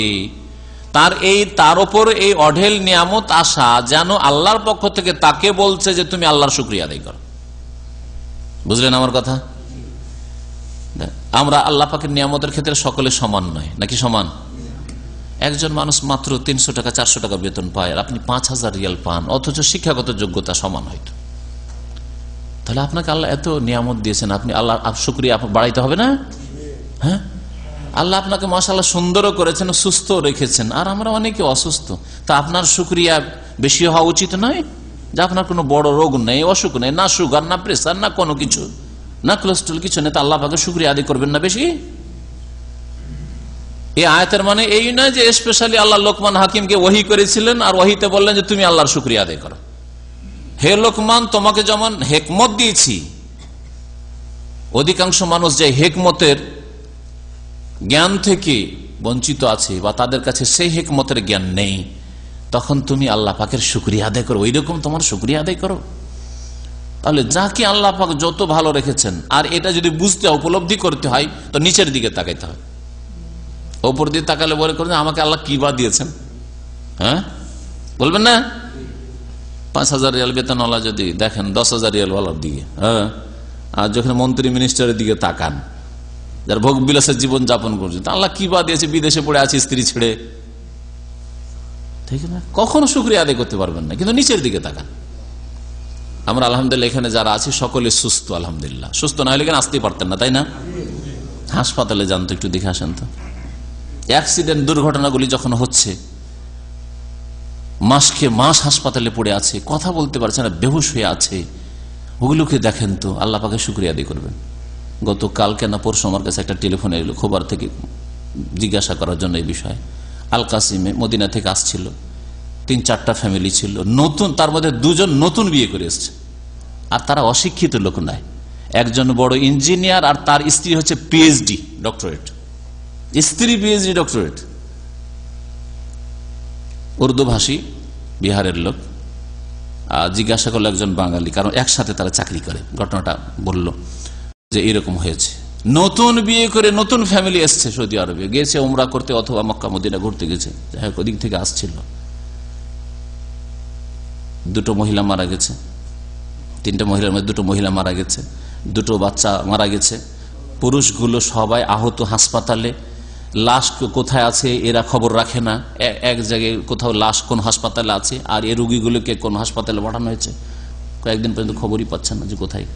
তার এই তার ওপর এই অঢেল নিয়ামত আসা যেন আল্লাহর পক্ষ থেকে তাকে বলছে যে তুমি আল্লাহর শুক্রিয়া আদায় করো বুঝলেন আমার কথা আমরা আল্লাহ পাকের নিয়ামতের ক্ষেত্রে সকলে সমান নয় নাকি সমান একজন মানুষ মাত্র তিনশো টাকা চারশো টাকা বেতন পায় আর আপনি পাঁচ হাজার রিয়াল পান অথচ শিক্ষাগত যোগ্যতা সমান হয়তো তাহলে আপনাকে আল্লাহ এত নিয়ামত দিয়েছেন আপনি আল্লাহ শুক্রিয়া বাড়াইতে হবে না হ্যাঁ আল্লাহ আপনাকে মশাল্লাহ সুন্দরও করেছেন সুস্থ রেখেছেন আর আমরা অনেকে অসুস্থ তা আপনার শুক্রিয়া বেশি হওয়া উচিত নয় যে আপনার কোনো বড় রোগ নেই অসুখ নেই না সুগার না প্রেশার না কোনো কিছু না কোলেস্ট্রল কিছু নেই তা আল্লাহ আপনাকে সুক্রিয়া আদি করবেন না বেশি এই আয়াতের মানে এই নয় যে স্পেশালি আল্লাহ লোকমান হাকিমকে ওহি করেছিলেন আর ওহিতে বললেন যে তুমি আল্লাহর শুক্রিয়া আদায় করো হে লোকমান তোমাকে যেমন হেকমত দিয়েছি অধিকাংশ মানুষ যে হেকমতের জ্ঞান থেকে বঞ্চিত আছে বা তাদের কাছে সেই হেকমতের জ্ঞান নেই তখন তুমি আল্লাহ পাকের সুক্রিয়া আদায় করো ওইরকম তোমার সুক্রিয়া আদায় করো তাহলে যাকে আল্লাহ পাক যত ভালো রেখেছেন আর এটা যদি বুঝতে উপলব্ধি করতে হয় তো নিচের দিকে তাকাইতে হয় ওপর দিয়ে তাকালে বলে করবেন আমাকে আল্লাহ কি বা দিয়েছেন হ্যাঁ বলবেন না পাঁচ হাজার রিয়াল বেতনওয়ালা যদি দেখেন দশ হাজার রিয়ালওয়ালার দিকে হ্যাঁ আর যখন মন্ত্রী মিনিস্টারের দিকে তাকান যার ভোগ বিলাসের জীবন যাপন করছে আল্লাহ কি বা দিয়েছে বিদেশে পড়ে আছে স্ত্রী ছেড়ে ঠিক না কখনো সুক্রিয়া আদায় করতে পারবেন না কিন্তু নিচের দিকে তাকান আমরা আলহামদুলিল্লাহ এখানে যারা আছি সকলে সুস্থ আলহামদুলিল্লাহ সুস্থ না হলে কেন আসতে পারতেন না তাই না হাসপাতালে যান তো একটু দেখে আসেন তো অ্যাক্সিডেন্ট দুর্ঘটনাগুলি যখন হচ্ছে মাসকে মাস হাসপাতালে পড়ে আছে কথা বলতে পারছে না বেহুশ হয়ে আছে ওগুলোকে দেখেন তো আল্লাহ পাকে শুক্রিয়া দিয়ে করবেন গতকাল কেন পরশু আমার কাছে একটা টেলিফোন এলো খোবার থেকে জিজ্ঞাসা করার জন্য এই বিষয়ে আল কাসিমে মদিনা থেকে আসছিল তিন চারটা ফ্যামিলি ছিল নতুন তার মধ্যে দুজন নতুন বিয়ে করে এসছে আর তারা অশিক্ষিত লোক নাই একজন বড় ইঞ্জিনিয়ার আর তার স্ত্রী হচ্ছে পিএইচডি ডক্টরেট স্ত্রী পিএইচডি ডক্টরেট উর্দু ভাষী বিহারের লোক জিজ্ঞাসা করলো একজন বাঙালি কারণ একসাথে তারা চাকরি করে ঘটনাটা বলল যে এরকম হয়েছে নতুন বিয়ে করে নতুন ফ্যামিলি এসছে সৌদি আরবে গেছে ওমরা করতে অথবা মক্কা মদিনা ঘুরতে গেছে যাই হোক ওদিক থেকে আসছিল দুটো মহিলা মারা গেছে তিনটা মহিলার মধ্যে দুটো মহিলা মারা গেছে দুটো বাচ্চা মারা গেছে পুরুষগুলো সবাই আহত হাসপাতালে লাশ কোথায় আছে এরা খবর রাখে না এক জায়গায় কোথাও লাশ কোন হাসপাতালে আছে আর এ রুগীগুলোকে কোন হাসপাতালে পাঠানো হয়েছে কয়েকদিন পর্যন্ত খবরই পাচ্ছেন না যে কোথায়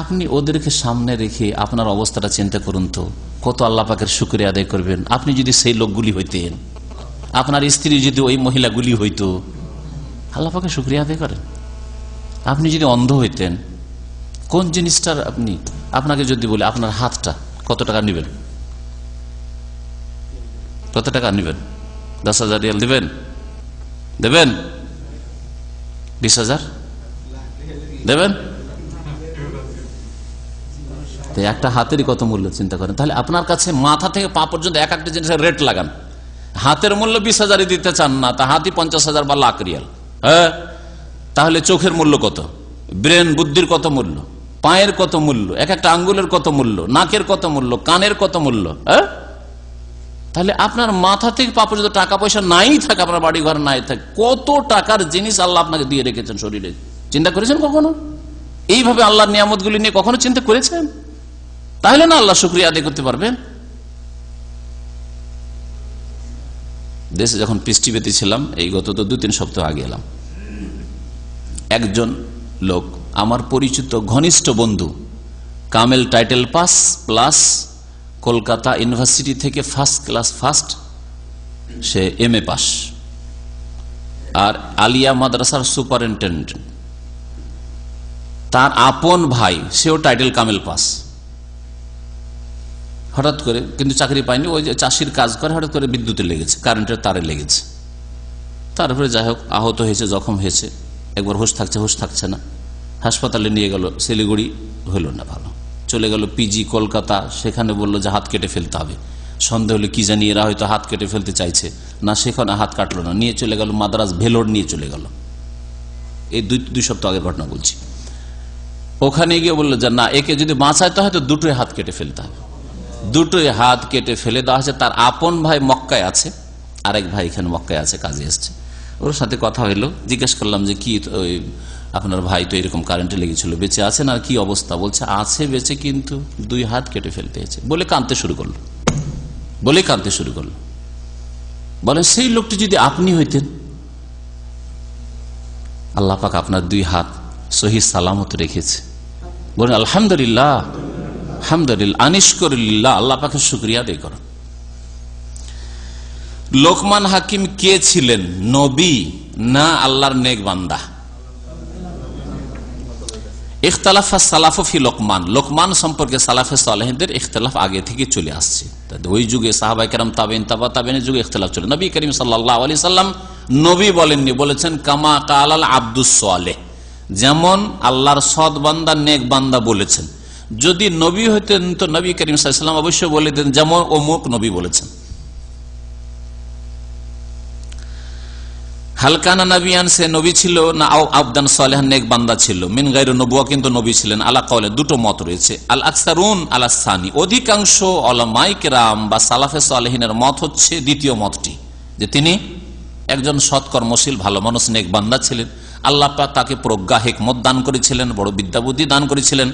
আপনি ওদেরকে সামনে রেখে আপনার অবস্থাটা চিন্তা করুন তো কত আল্লাহ পাকের শুক্রিয়া আদায় করবেন আপনি যদি সেই লোকগুলি হইতেন আপনার স্ত্রী যদি ওই মহিলাগুলি হইতো আল্লাহ পাকে শুক্রিয়া আদায় করেন আপনি যদি অন্ধ হইতেন কোন জিনিসটার আপনি আপনাকে যদি বলে আপনার হাতটা কত টাকা নেবেন কত টাকা নেবেন দশ হাজার রিয়াল দেবেন দেবেন বিশ হাজার দেবেন একটা হাতেরই কত মূল্য চিন্তা করেন তাহলে আপনার কাছে মাথা থেকে পা পর্যন্ত এক একটা জিনিসের রেট লাগান হাতের মূল্য বিশ হাজারই দিতে চান না তা হাতি পঞ্চাশ হাজার বা লাখ রিয়াল হ্যাঁ তাহলে চোখের মূল্য কত ব্রেন বুদ্ধির কত মূল্য পায়ের কত মূল্য এক একটা আঙ্গুলের কত মূল্য নাকের কত মূল্য কানের কত মূল্য হ্যাঁ তাহলে আপনার মাথা থেকে পাপ যদি টাকা পয়সা নাই থাকে আপনার বাড়ি ঘর নাই থাকে কত টাকার জিনিস আল্লাহ আপনাকে দিয়ে রেখেছেন শরীরে চিন্তা করেছেন কখনো এইভাবে আল্লাহর নিয়ামতগুলি নিয়ে কখনো চিন্তা করেছেন তাহলে না আল্লাহ শুক্রিয়া আদায় করতে পারবেন দেশে যখন পৃষ্টিবেতি ছিলাম এই গত তো দু তিন সপ্তাহ আগে এলাম একজন লোক আমার পরিচিত ঘনিষ্ঠ বন্ধু কামেল title pass plus Kolkata university থেকে ফার্স্ট ক্লাস ফার্স্ট সে এম এ পাস আর আলিয়া মাদ্রাসার সুপারিনটেন্ডেন্ট তার আপন ভাই সেও টাইটেল কামেল পাস হঠাৎ করে কিন্তু চাকরি পায়নি ওই যে চাষির কাজ করে হঠাৎ করে বিদ্যুতে লেগেছে কারেন্টের তারে লেগেছে তারপরে যাই হোক আহত হয়েছে জখম হয়েছে একবার হোশ থাকছে হোশ থাকছে না হাসপাতালে নিয়ে গেল শিলিগুড়ি হইল না ভালো চলে গেল পিজি কলকাতা সেখানে বলল যে হাত কেটে ফেলতে হবে সন্দেহ হলে কি জানি এরা হয়তো হাত কেটে ফেলতে চাইছে না সেখানে হাত কাটলো না নিয়ে চলে গেল মাদ্রাস ভেলোর নিয়ে চলে গেল এই দুই দুই সপ্তাহ আগের ঘটনা বলছি ওখানে গিয়ে বললো যে না একে যদি বাঁচায় তো হয়তো দুটোই হাত কেটে ফেলতে হবে দুটোই হাত কেটে ফেলে দেওয়া হয়েছে তার আপন ভাই মক্কায় আছে আরেক ভাই এখানে মক্কায় আছে কাজে এসছে ওর সাথে কথা হইলো জিজ্ঞেস করলাম যে কি আপনার ভাই তো এরকম কারেন্টে লেগেছিল বেঁচে আছে না কি অবস্থা বলছে আছে বেঁচে কিন্তু দুই হাত কেটে ফেলতে হয়েছে বলে কানতে শুরু করলো বলে কানতে শুরু করলো বলেন সেই লোকটি যদি আপনি হইতেন আল্লাহ পাক আপনার দুই হাত সহি সালামত রেখেছে বলেন আলহামদুলিল্লাহ আলহামদুলিল্লাহ আনিসকরুল্লাহ আল্লাহ পাকে শুক্রিয়া দিয়ে করেন লোকমান হাকিম কে ছিলেন নবী না আল্লাহর নেক বান্দা ইখতলাফা সালাফি লোকমান লোকমান সম্পর্কে সালাফে সালেহদের ইখতলাফ আগে থেকে চলে আসছে ওই যুগে সাহাবাই কেরাম তাবেন তাবা তাবেনের যুগে ইখতলাফ চলে নবী করিম সাল্লাহ আলি সাল্লাম নবী বলেননি বলেছেন কামা কালাল আব্দুস সালেহ যেমন আল্লাহর সৎ বান্দা নেক বান্দা বলেছেন যদি নবী হইতেন তো নবী করিম সাল্লাম অবশ্যই বলে দেন যেমন অমুক নবী বলেছেন হালকানা নাবিয়ান সে নবী ছিল না আবদান সালেহান নেক বান্দা ছিল মিন গাইর নবুয়া কিন্তু নবী ছিলেন আলা কলে দুটো মত রয়েছে আল আকসারুন আলাসানি অধিকাংশ অলামাইক রাম বা সালাফে সালেহিনের মত হচ্ছে দ্বিতীয় মতটি যে তিনি একজন সৎকর্মশীল ভালো মানুষ নেক বান্দা ছিলেন আল্লাপা তাকে প্রজ্ঞা হেকমত দান করেছিলেন বড় বিদ্যাবুদ্ধি দান করেছিলেন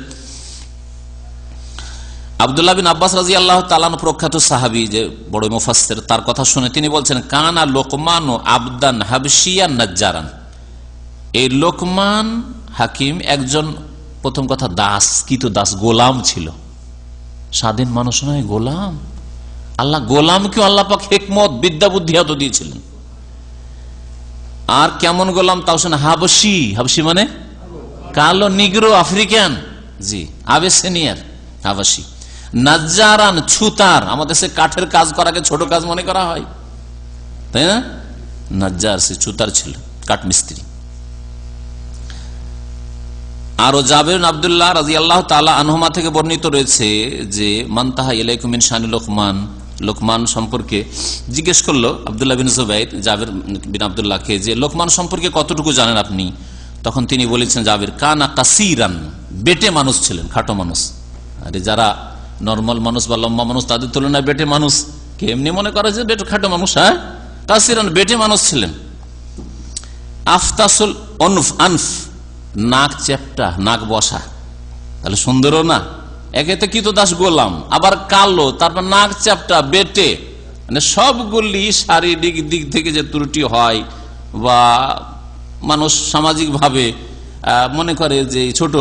আবদুল্লাহ বিন আব্বাস রাজি আল্লাহ তালান প্রখ্যাত সাহাবি যে বড় মুফাসের তার কথা শুনে তিনি বলছেন কানা লোকমান ও আবদান হাবসিয়া নাজ্জারান এই লোকমান হাকিম একজন প্রথম কথা দাস কিত দাস গোলাম ছিল স্বাধীন মানুষ নয় গোলাম আল্লাহ গোলামকে আল্লাহ পাক হেকমত বিদ্যা বুদ্ধি এত দিয়েছিলেন আর কেমন গোলাম তাও শুনে হাবসি হাবসি মানে কালো নিগ্রো আফ্রিকান জি আবেসেনিয়ার হাবাসী নাজ্জারান ছুতার আমাদের সে কাঠের কাজ করাকে ছোট কাজ মনে করা হয় তাই না নাজ্জার সে ছুতার ছিল কাঠ মিস্ত্রি আরো জাবের আবদুল্লাহ রাজি আল্লাহ আনহমা থেকে বর্ণিত রয়েছে যে মান্তাহা ইলাইকুমিন শানি লোকমান লোকমান সম্পর্কে জিজ্ঞেস করলো আবদুল্লাহ বিন জুবাইদ জাবের বিন আবদুল্লাহকে যে লোকমান সম্পর্কে কতটুকু জানেন আপনি তখন তিনি বলেছেন জাবের কানা কাসিরান বেটে মানুষ ছিলেন খাটো মানুষ আরে যারা নর্মাল মানুষ বা লম্বা মানুষ তাদের তুলনায় বেটে মানুষ কে এমনি মনে করে যে বেটে খাটো মানুষ হ্যাঁ কাসিরান বেটে মানুষ ছিলেন আফতাসুল অনুফ আনফ নাক চেপটা নাক বসা তাহলে সুন্দরও না একেতে কি তো দাস গোলাম আবার কালো তারপর নাক চ্যাপটা বেটে মানে সবগুলি শারীরিক দিক থেকে যে ত্রুটি হয় বা মানুষ সামাজিকভাবে মনে করে যে ছোট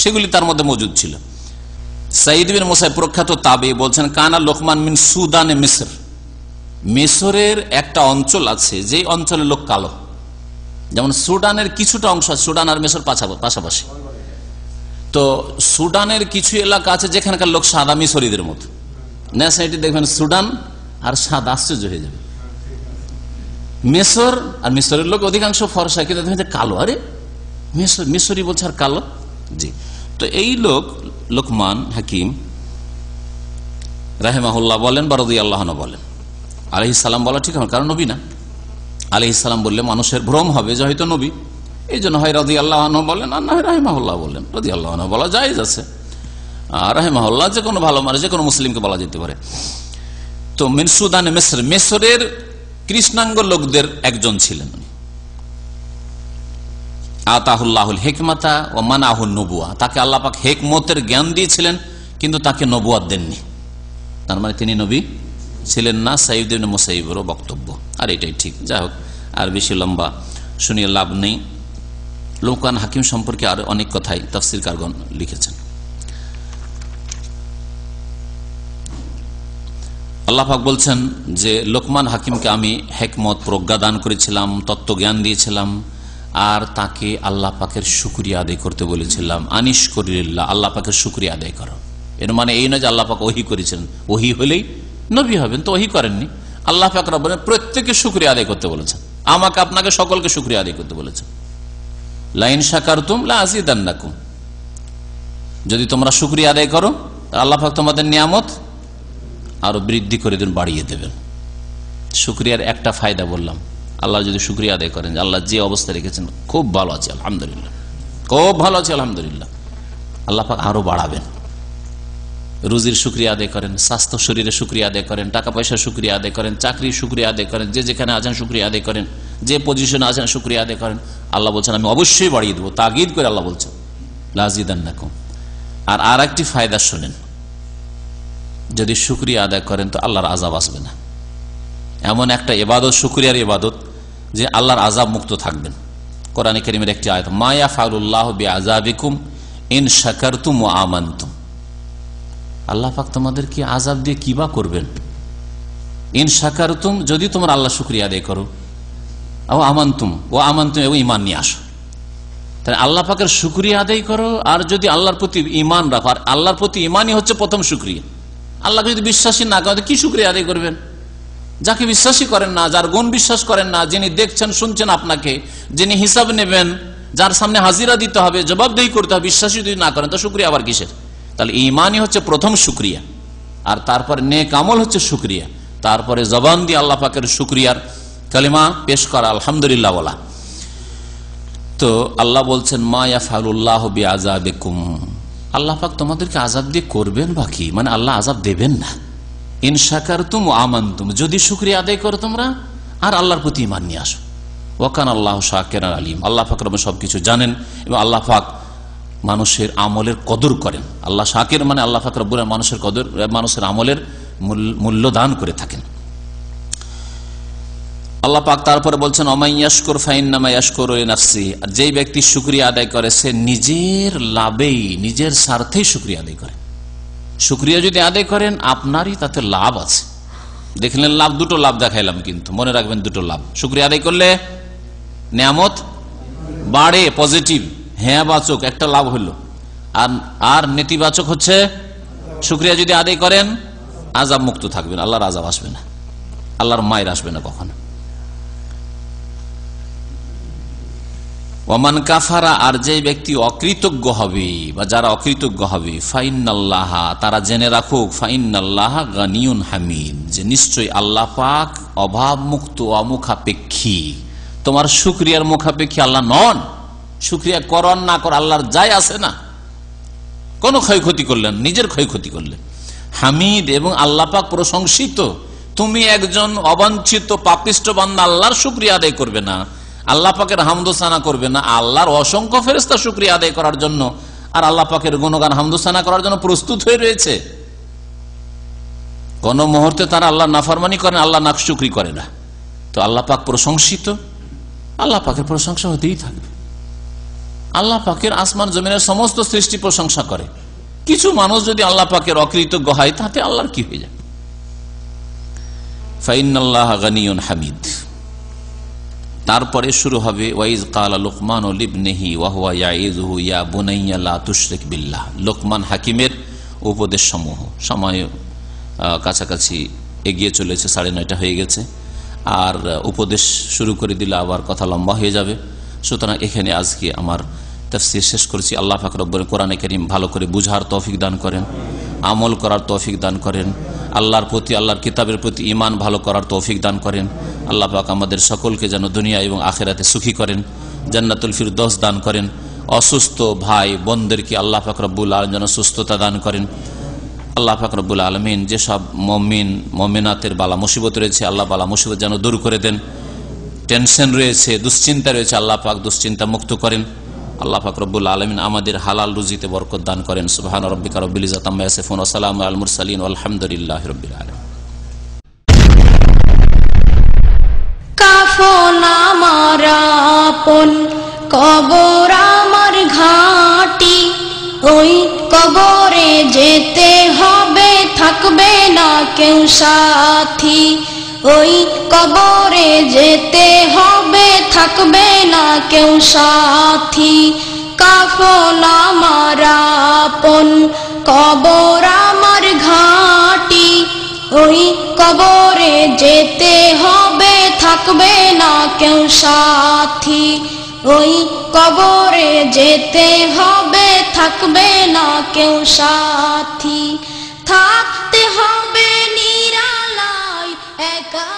সেগুলি তার মধ্যে মজুদ ছিল সাইদ বিন মুসাই প্রখ্যাত তাবে বলছেন কানা লোকমান মিন সুদানে মিসর মিশরের একটা অঞ্চল আছে যে অঞ্চলে লোক কালো যেমন সুডানের কিছুটা অংশ সুডান আর মিশর পাশাপাশি তো সুডানের কিছু এলাকা আছে যেখানকার লোক সাদা মিশরীদের মতো ন্যাশনালিটি দেখবেন সুডান আর সাদা আশ্চর্য হয়ে যাবে মেসর আর মিশরের লোক অধিকাংশ ফরসা কিন্তু দেখবেন কালো আরে মিশর মিশরি বলছে আর কালো জি তো এই লোক লোকমান হাকিম রাহেমাহুল্লাহ বলেন বা রদি আল্লাহন বলেন আলহ ইসালাম বলা ঠিক হবে কারণ নবী না আলহ ইসালাম বললে মানুষের ভ্রম হবে যে হয়তো নবী এই জন্য হয় রদি আল্লাহ বলেন আর না হয় রাহেমাহুল্লাহ বলেন রদি আল্লাহ বলা যায় আছে আর রাহেমাহুল্লাহ যে কোনো ভালো মানুষ যে কোনো মুসলিমকে বলা যেতে পারে তো মিনসুদান মেসর মেসরের কৃষ্ণাঙ্গ লোকদের একজন ছিলেন আতাহুল্লাহুল হেকমাতা ও মানাহুল নবুয়া তাকে আল্লাপাক হেকমতের জ্ঞান দিয়েছিলেন কিন্তু তাকে নবুয়াদ দেননি তার মানে তিনি নবী ছিলেন না সাইউদ্দিন মুসাইবেরও বক্তব্য আর এটাই ঠিক যাই হোক আর বেশি লম্বা শুনিয়ে লাভ নেই লোকান হাকিম সম্পর্কে আর অনেক কথাই তাফসির কারগণ লিখেছেন আল্লাহাক বলছেন যে লোকমান হাকিমকে আমি হেকমত প্রজ্ঞা দান করেছিলাম তত্ত্ব জ্ঞান দিয়েছিলাম আর তাকে আল্লাহ পাকের সুক্রিয়া আদায় করতে বলেছিলাম আনিস করিল্লা আল্লাহ পাকের সুক্রিয়া আদায় করো এর মানে এই নয় যে আল্লাহ পাক ওহি করেছেন ওহি হলেই নবী হবেন তো ওহি করেননি আল্লাহ পাক রব প্রত্যেকে সুক্রিয়া আদায় করতে বলেছেন আমাকে আপনাকে সকলকে সুক্রিয়া আদায় করতে বলেছেন লাইন সাকার তুম লাকুম যদি তোমরা সুক্রিয়া আদায় করো আল্লাহ পাক তোমাদের নিয়ামত আরো বৃদ্ধি করে দিন বাড়িয়ে দেবেন সুক্রিয়ার একটা ফায়দা বললাম আল্লাহ যদি শুক্রিয়া আদায় করেন আল্লাহ যে অবস্থা রেখেছেন খুব ভালো আছে আলহামদুলিল্লাহ খুব ভালো আছে আলহামদুলিল্লাহ আল্লাহ আরো বাড়াবেন রুজির সুক্রিয়া আদায় করেন স্বাস্থ্য শরীরে সুক্রিয়া আদায় করেন টাকা পয়সা সুক্রিয়া আদায় করেন চাকরি সুক্রিয়া আদায় করেন যে যেখানে আছেন সুক্রিয়া আদায় করেন যে পজিশনে আছেন সুক্রিয়া আদায় করেন আল্লাহ বলছেন আমি অবশ্যই বাড়িয়ে দেবো তাগিদ করে আল্লাহ বলছেন লাজিদান্নাকুম আর আর একটি ফায়দা শোনেন যদি সুক্রিয়া আদায় করেন তো আল্লাহর আজাব আসবে না এমন একটা এবাদত সুক্রিয়ার এবাদত যে আল্লাহর আজাব মুক্ত থাকবেন কোরআন করিমের একটি আয়ত মায়া ফারুল্লাহ বি আজাবিকুম ইন শাকারতুম ও আমান্তুম আল্লাহ পাক তোমাদেরকে আজাব দিয়ে কিবা করবেন ইন শাকারতুম যদি তোমার আল্লাহ শুক্রিয়া আদায় করো ও আমান্তুম ও আমান্তুম এবং ইমান নিয়ে আসো তাহলে আল্লাহ পাকের শুক্রিয়া আদায় করো আর যদি আল্লাহর প্রতি ইমান রাখো আর আল্লাহর প্রতি ইমানই হচ্ছে প্রথম শুক্রিয়া আল্লাহকে যদি বিশ্বাসী না করো কি শুক্রিয়া আদায় করবেন যাকে বিশ্বাসই করেন না যার গুণ বিশ্বাস করেন না যিনি দেখছেন শুনছেন আপনাকে যিনি হিসাব নেবেন যার সামনে হাজিরা দিতে হবে জবাবদেহি করতে হবে বিশ্বাসী যদি না করেন তো সুক্রিয়া আবার কিসের তাহলে ইমানই হচ্ছে প্রথম সুক্রিয়া আর তারপরে নেক আমল হচ্ছে সুক্রিয়া তারপরে জবান দিয়ে আল্লাহ পাকের সুক্রিয়ার কালিমা পেশ করা আলহামদুলিল্লাহ বলা তো আল্লাহ বলছেন মায়া ফালুল্লাহ আজাদ আল্লাহ পাক তোমাদেরকে আজাব দিয়ে করবেন বাকি মানে আল্লাহ আজাব দেবেন না ইনসাকার তুম তুম যদি শুক্রিয়া আদায় করো তোমরা আর আল্লাহর প্রতি ইমান নিয়ে আসো ওয়াকান আল্লাহ শাকের আলিম আল্লাহ ফাকরম সবকিছু জানেন এবং আল্লাহ ফাক মানুষের আমলের কদর করেন আল্লাহ শাকের মানে আল্লাহ ফাকর মানুষের কদর মানুষের আমলের মূল্য দান করে থাকেন আল্লাহ পাক তারপরে বলছেন অমাইয়াসকর ফাইন্নামা ইয়াসকর আর যেই ব্যক্তি শুক্রিয়া আদায় করে সে নিজের লাভেই নিজের স্বার্থেই শুক্রিয়া আদায় করে শুক্রিয়া যদি আদায় করেন আপনারই তাতে লাভ আছে দেখলেন লাভ দুটো লাভ দেখাইলাম কিন্তু মনে রাখবেন দুটো লাভ শুক্রিয়া আদায় করলে নিয়ামত বাড়ে পজিটিভ হ্যাঁ বাচক একটা লাভ হইল আর আর নেতিবাচক হচ্ছে শুক্রিয়া যদি আদায় করেন আজাব মুক্ত থাকবেন আল্লাহর আজাব আসবে না আল্লাহর মায়ের আসবে না কখনো ওমান কাফারা আর যে ব্যক্তি অকৃতজ্ঞ হবে বা যারা অকৃতজ্ঞ হবে ফাইনাল্লাহা তারা জেনে রাখুক ফাইনাল্লাহা গানিউন হামিদ যে নিশ্চয়ই আল্লাহ পাক অভাব মুক্ত অমুখাপেক্ষী তোমার সুক্রিয়ার মুখাপেক্ষী আল্লাহ নন সুক্রিয়া করন না কর আল্লাহর যাই আসে না কোনো ক্ষয়ক্ষতি করলেন নিজের ক্ষয়ক্ষতি করলেন হামিদ এবং আল্লাহ পাক প্রশংসিত তুমি একজন অবাঞ্ছিত পাপিষ্ট বান্দা আল্লাহর সুক্রিয়া আদায় করবে না আল্লাহ পাকের হামদোসানা করবে না আল্লাহর অসংখ্য ফেরস্তা শুক্রিয়া আদায় করার জন্য আর আল্লাহ পাকের গুণগান হামদোসানা করার জন্য প্রস্তুত হয়ে রয়েছে কোন মুহূর্তে তারা আল্লাহ নাফরমানি করেন আল্লাহ নাক শুক্রি করে না তো আল্লাহ পাক প্রশংসিত আল্লাহ পাকের প্রশংসা হতেই থাকবে আল্লাহ পাকের আসমান জমিনের সমস্ত সৃষ্টি প্রশংসা করে কিছু মানুষ যদি আল্লাহ পাকের অকৃতজ্ঞ হয় তাতে আল্লাহর কি হয়ে যায় ফাইন আল্লাহ গানিয়ন হামিদ তারপরে শুরু হবে ওয়াইজ কাল লোকমান ও লিবনেহি ওয়াহুয়া বুনাইয়া লা বিল্লাহ লোকমান হাকিমের উপদেশ সমূহ সময় কাছাকাছি এগিয়ে চলেছে সাড়ে নয়টা হয়ে গেছে আর উপদেশ শুরু করে দিলে আবার কথা লম্বা হয়ে যাবে সুতরাং এখানে আজকে আমার তফসির শেষ করেছি আল্লাহ ফাকরব্বর কোরআনে করিম ভালো করে বুঝার তৌফিক দান করেন আমল করার তৌফিক দান করেন আল্লাহর প্রতি আল্লাহর কিতাবের প্রতি ইমান ভালো করার তৌফিক দান করেন আল্লাহ পাক আমাদের সকলকে যেন দুনিয়া এবং আখেরাতে সুখী করেন জান্নাতুল দোষ দান করেন অসুস্থ ভাই বোনদেরকে আল্লাহ ফাকরবুল আলম যেন সুস্থতা দান করেন আল্লাহ ফাকরবুল আলমিন যেসব মমিন মমিনাতের বালা মুসিবত রয়েছে আল্লাহ বালা মুসিবত যেন দূর করে দেন টেনশন রয়েছে দুশ্চিন্তা রয়েছে আল্লাহ পাক দুশ্চিন্তা মুক্ত করেন আল্লাহ ফাকরবুল আলমিন আমাদের হালাল রুজিতে বরকত দান করেন সুবাহান রব্বিকা রব্বিল ইজাতাম্মাসিফুন আসসালাম আলমুর সালিন আলহামদুলিল্লাহ রবিল আলম কাফন আমার আপন কবর আমার ঘাটি ওই কবরে যেতে হবে থাকবে না কেউ সাথী ওই কবরে যেতে হবে থাকবে না কেউ সাথী কাফন আমার আপন কবর আমার ঘাটি ওই কবরে যেতে হবে থাকবে না কেউ সাথী ওই কবরে যেতে হবে থাকবে না কেউ সাথী থাকতে হবে নি Echo.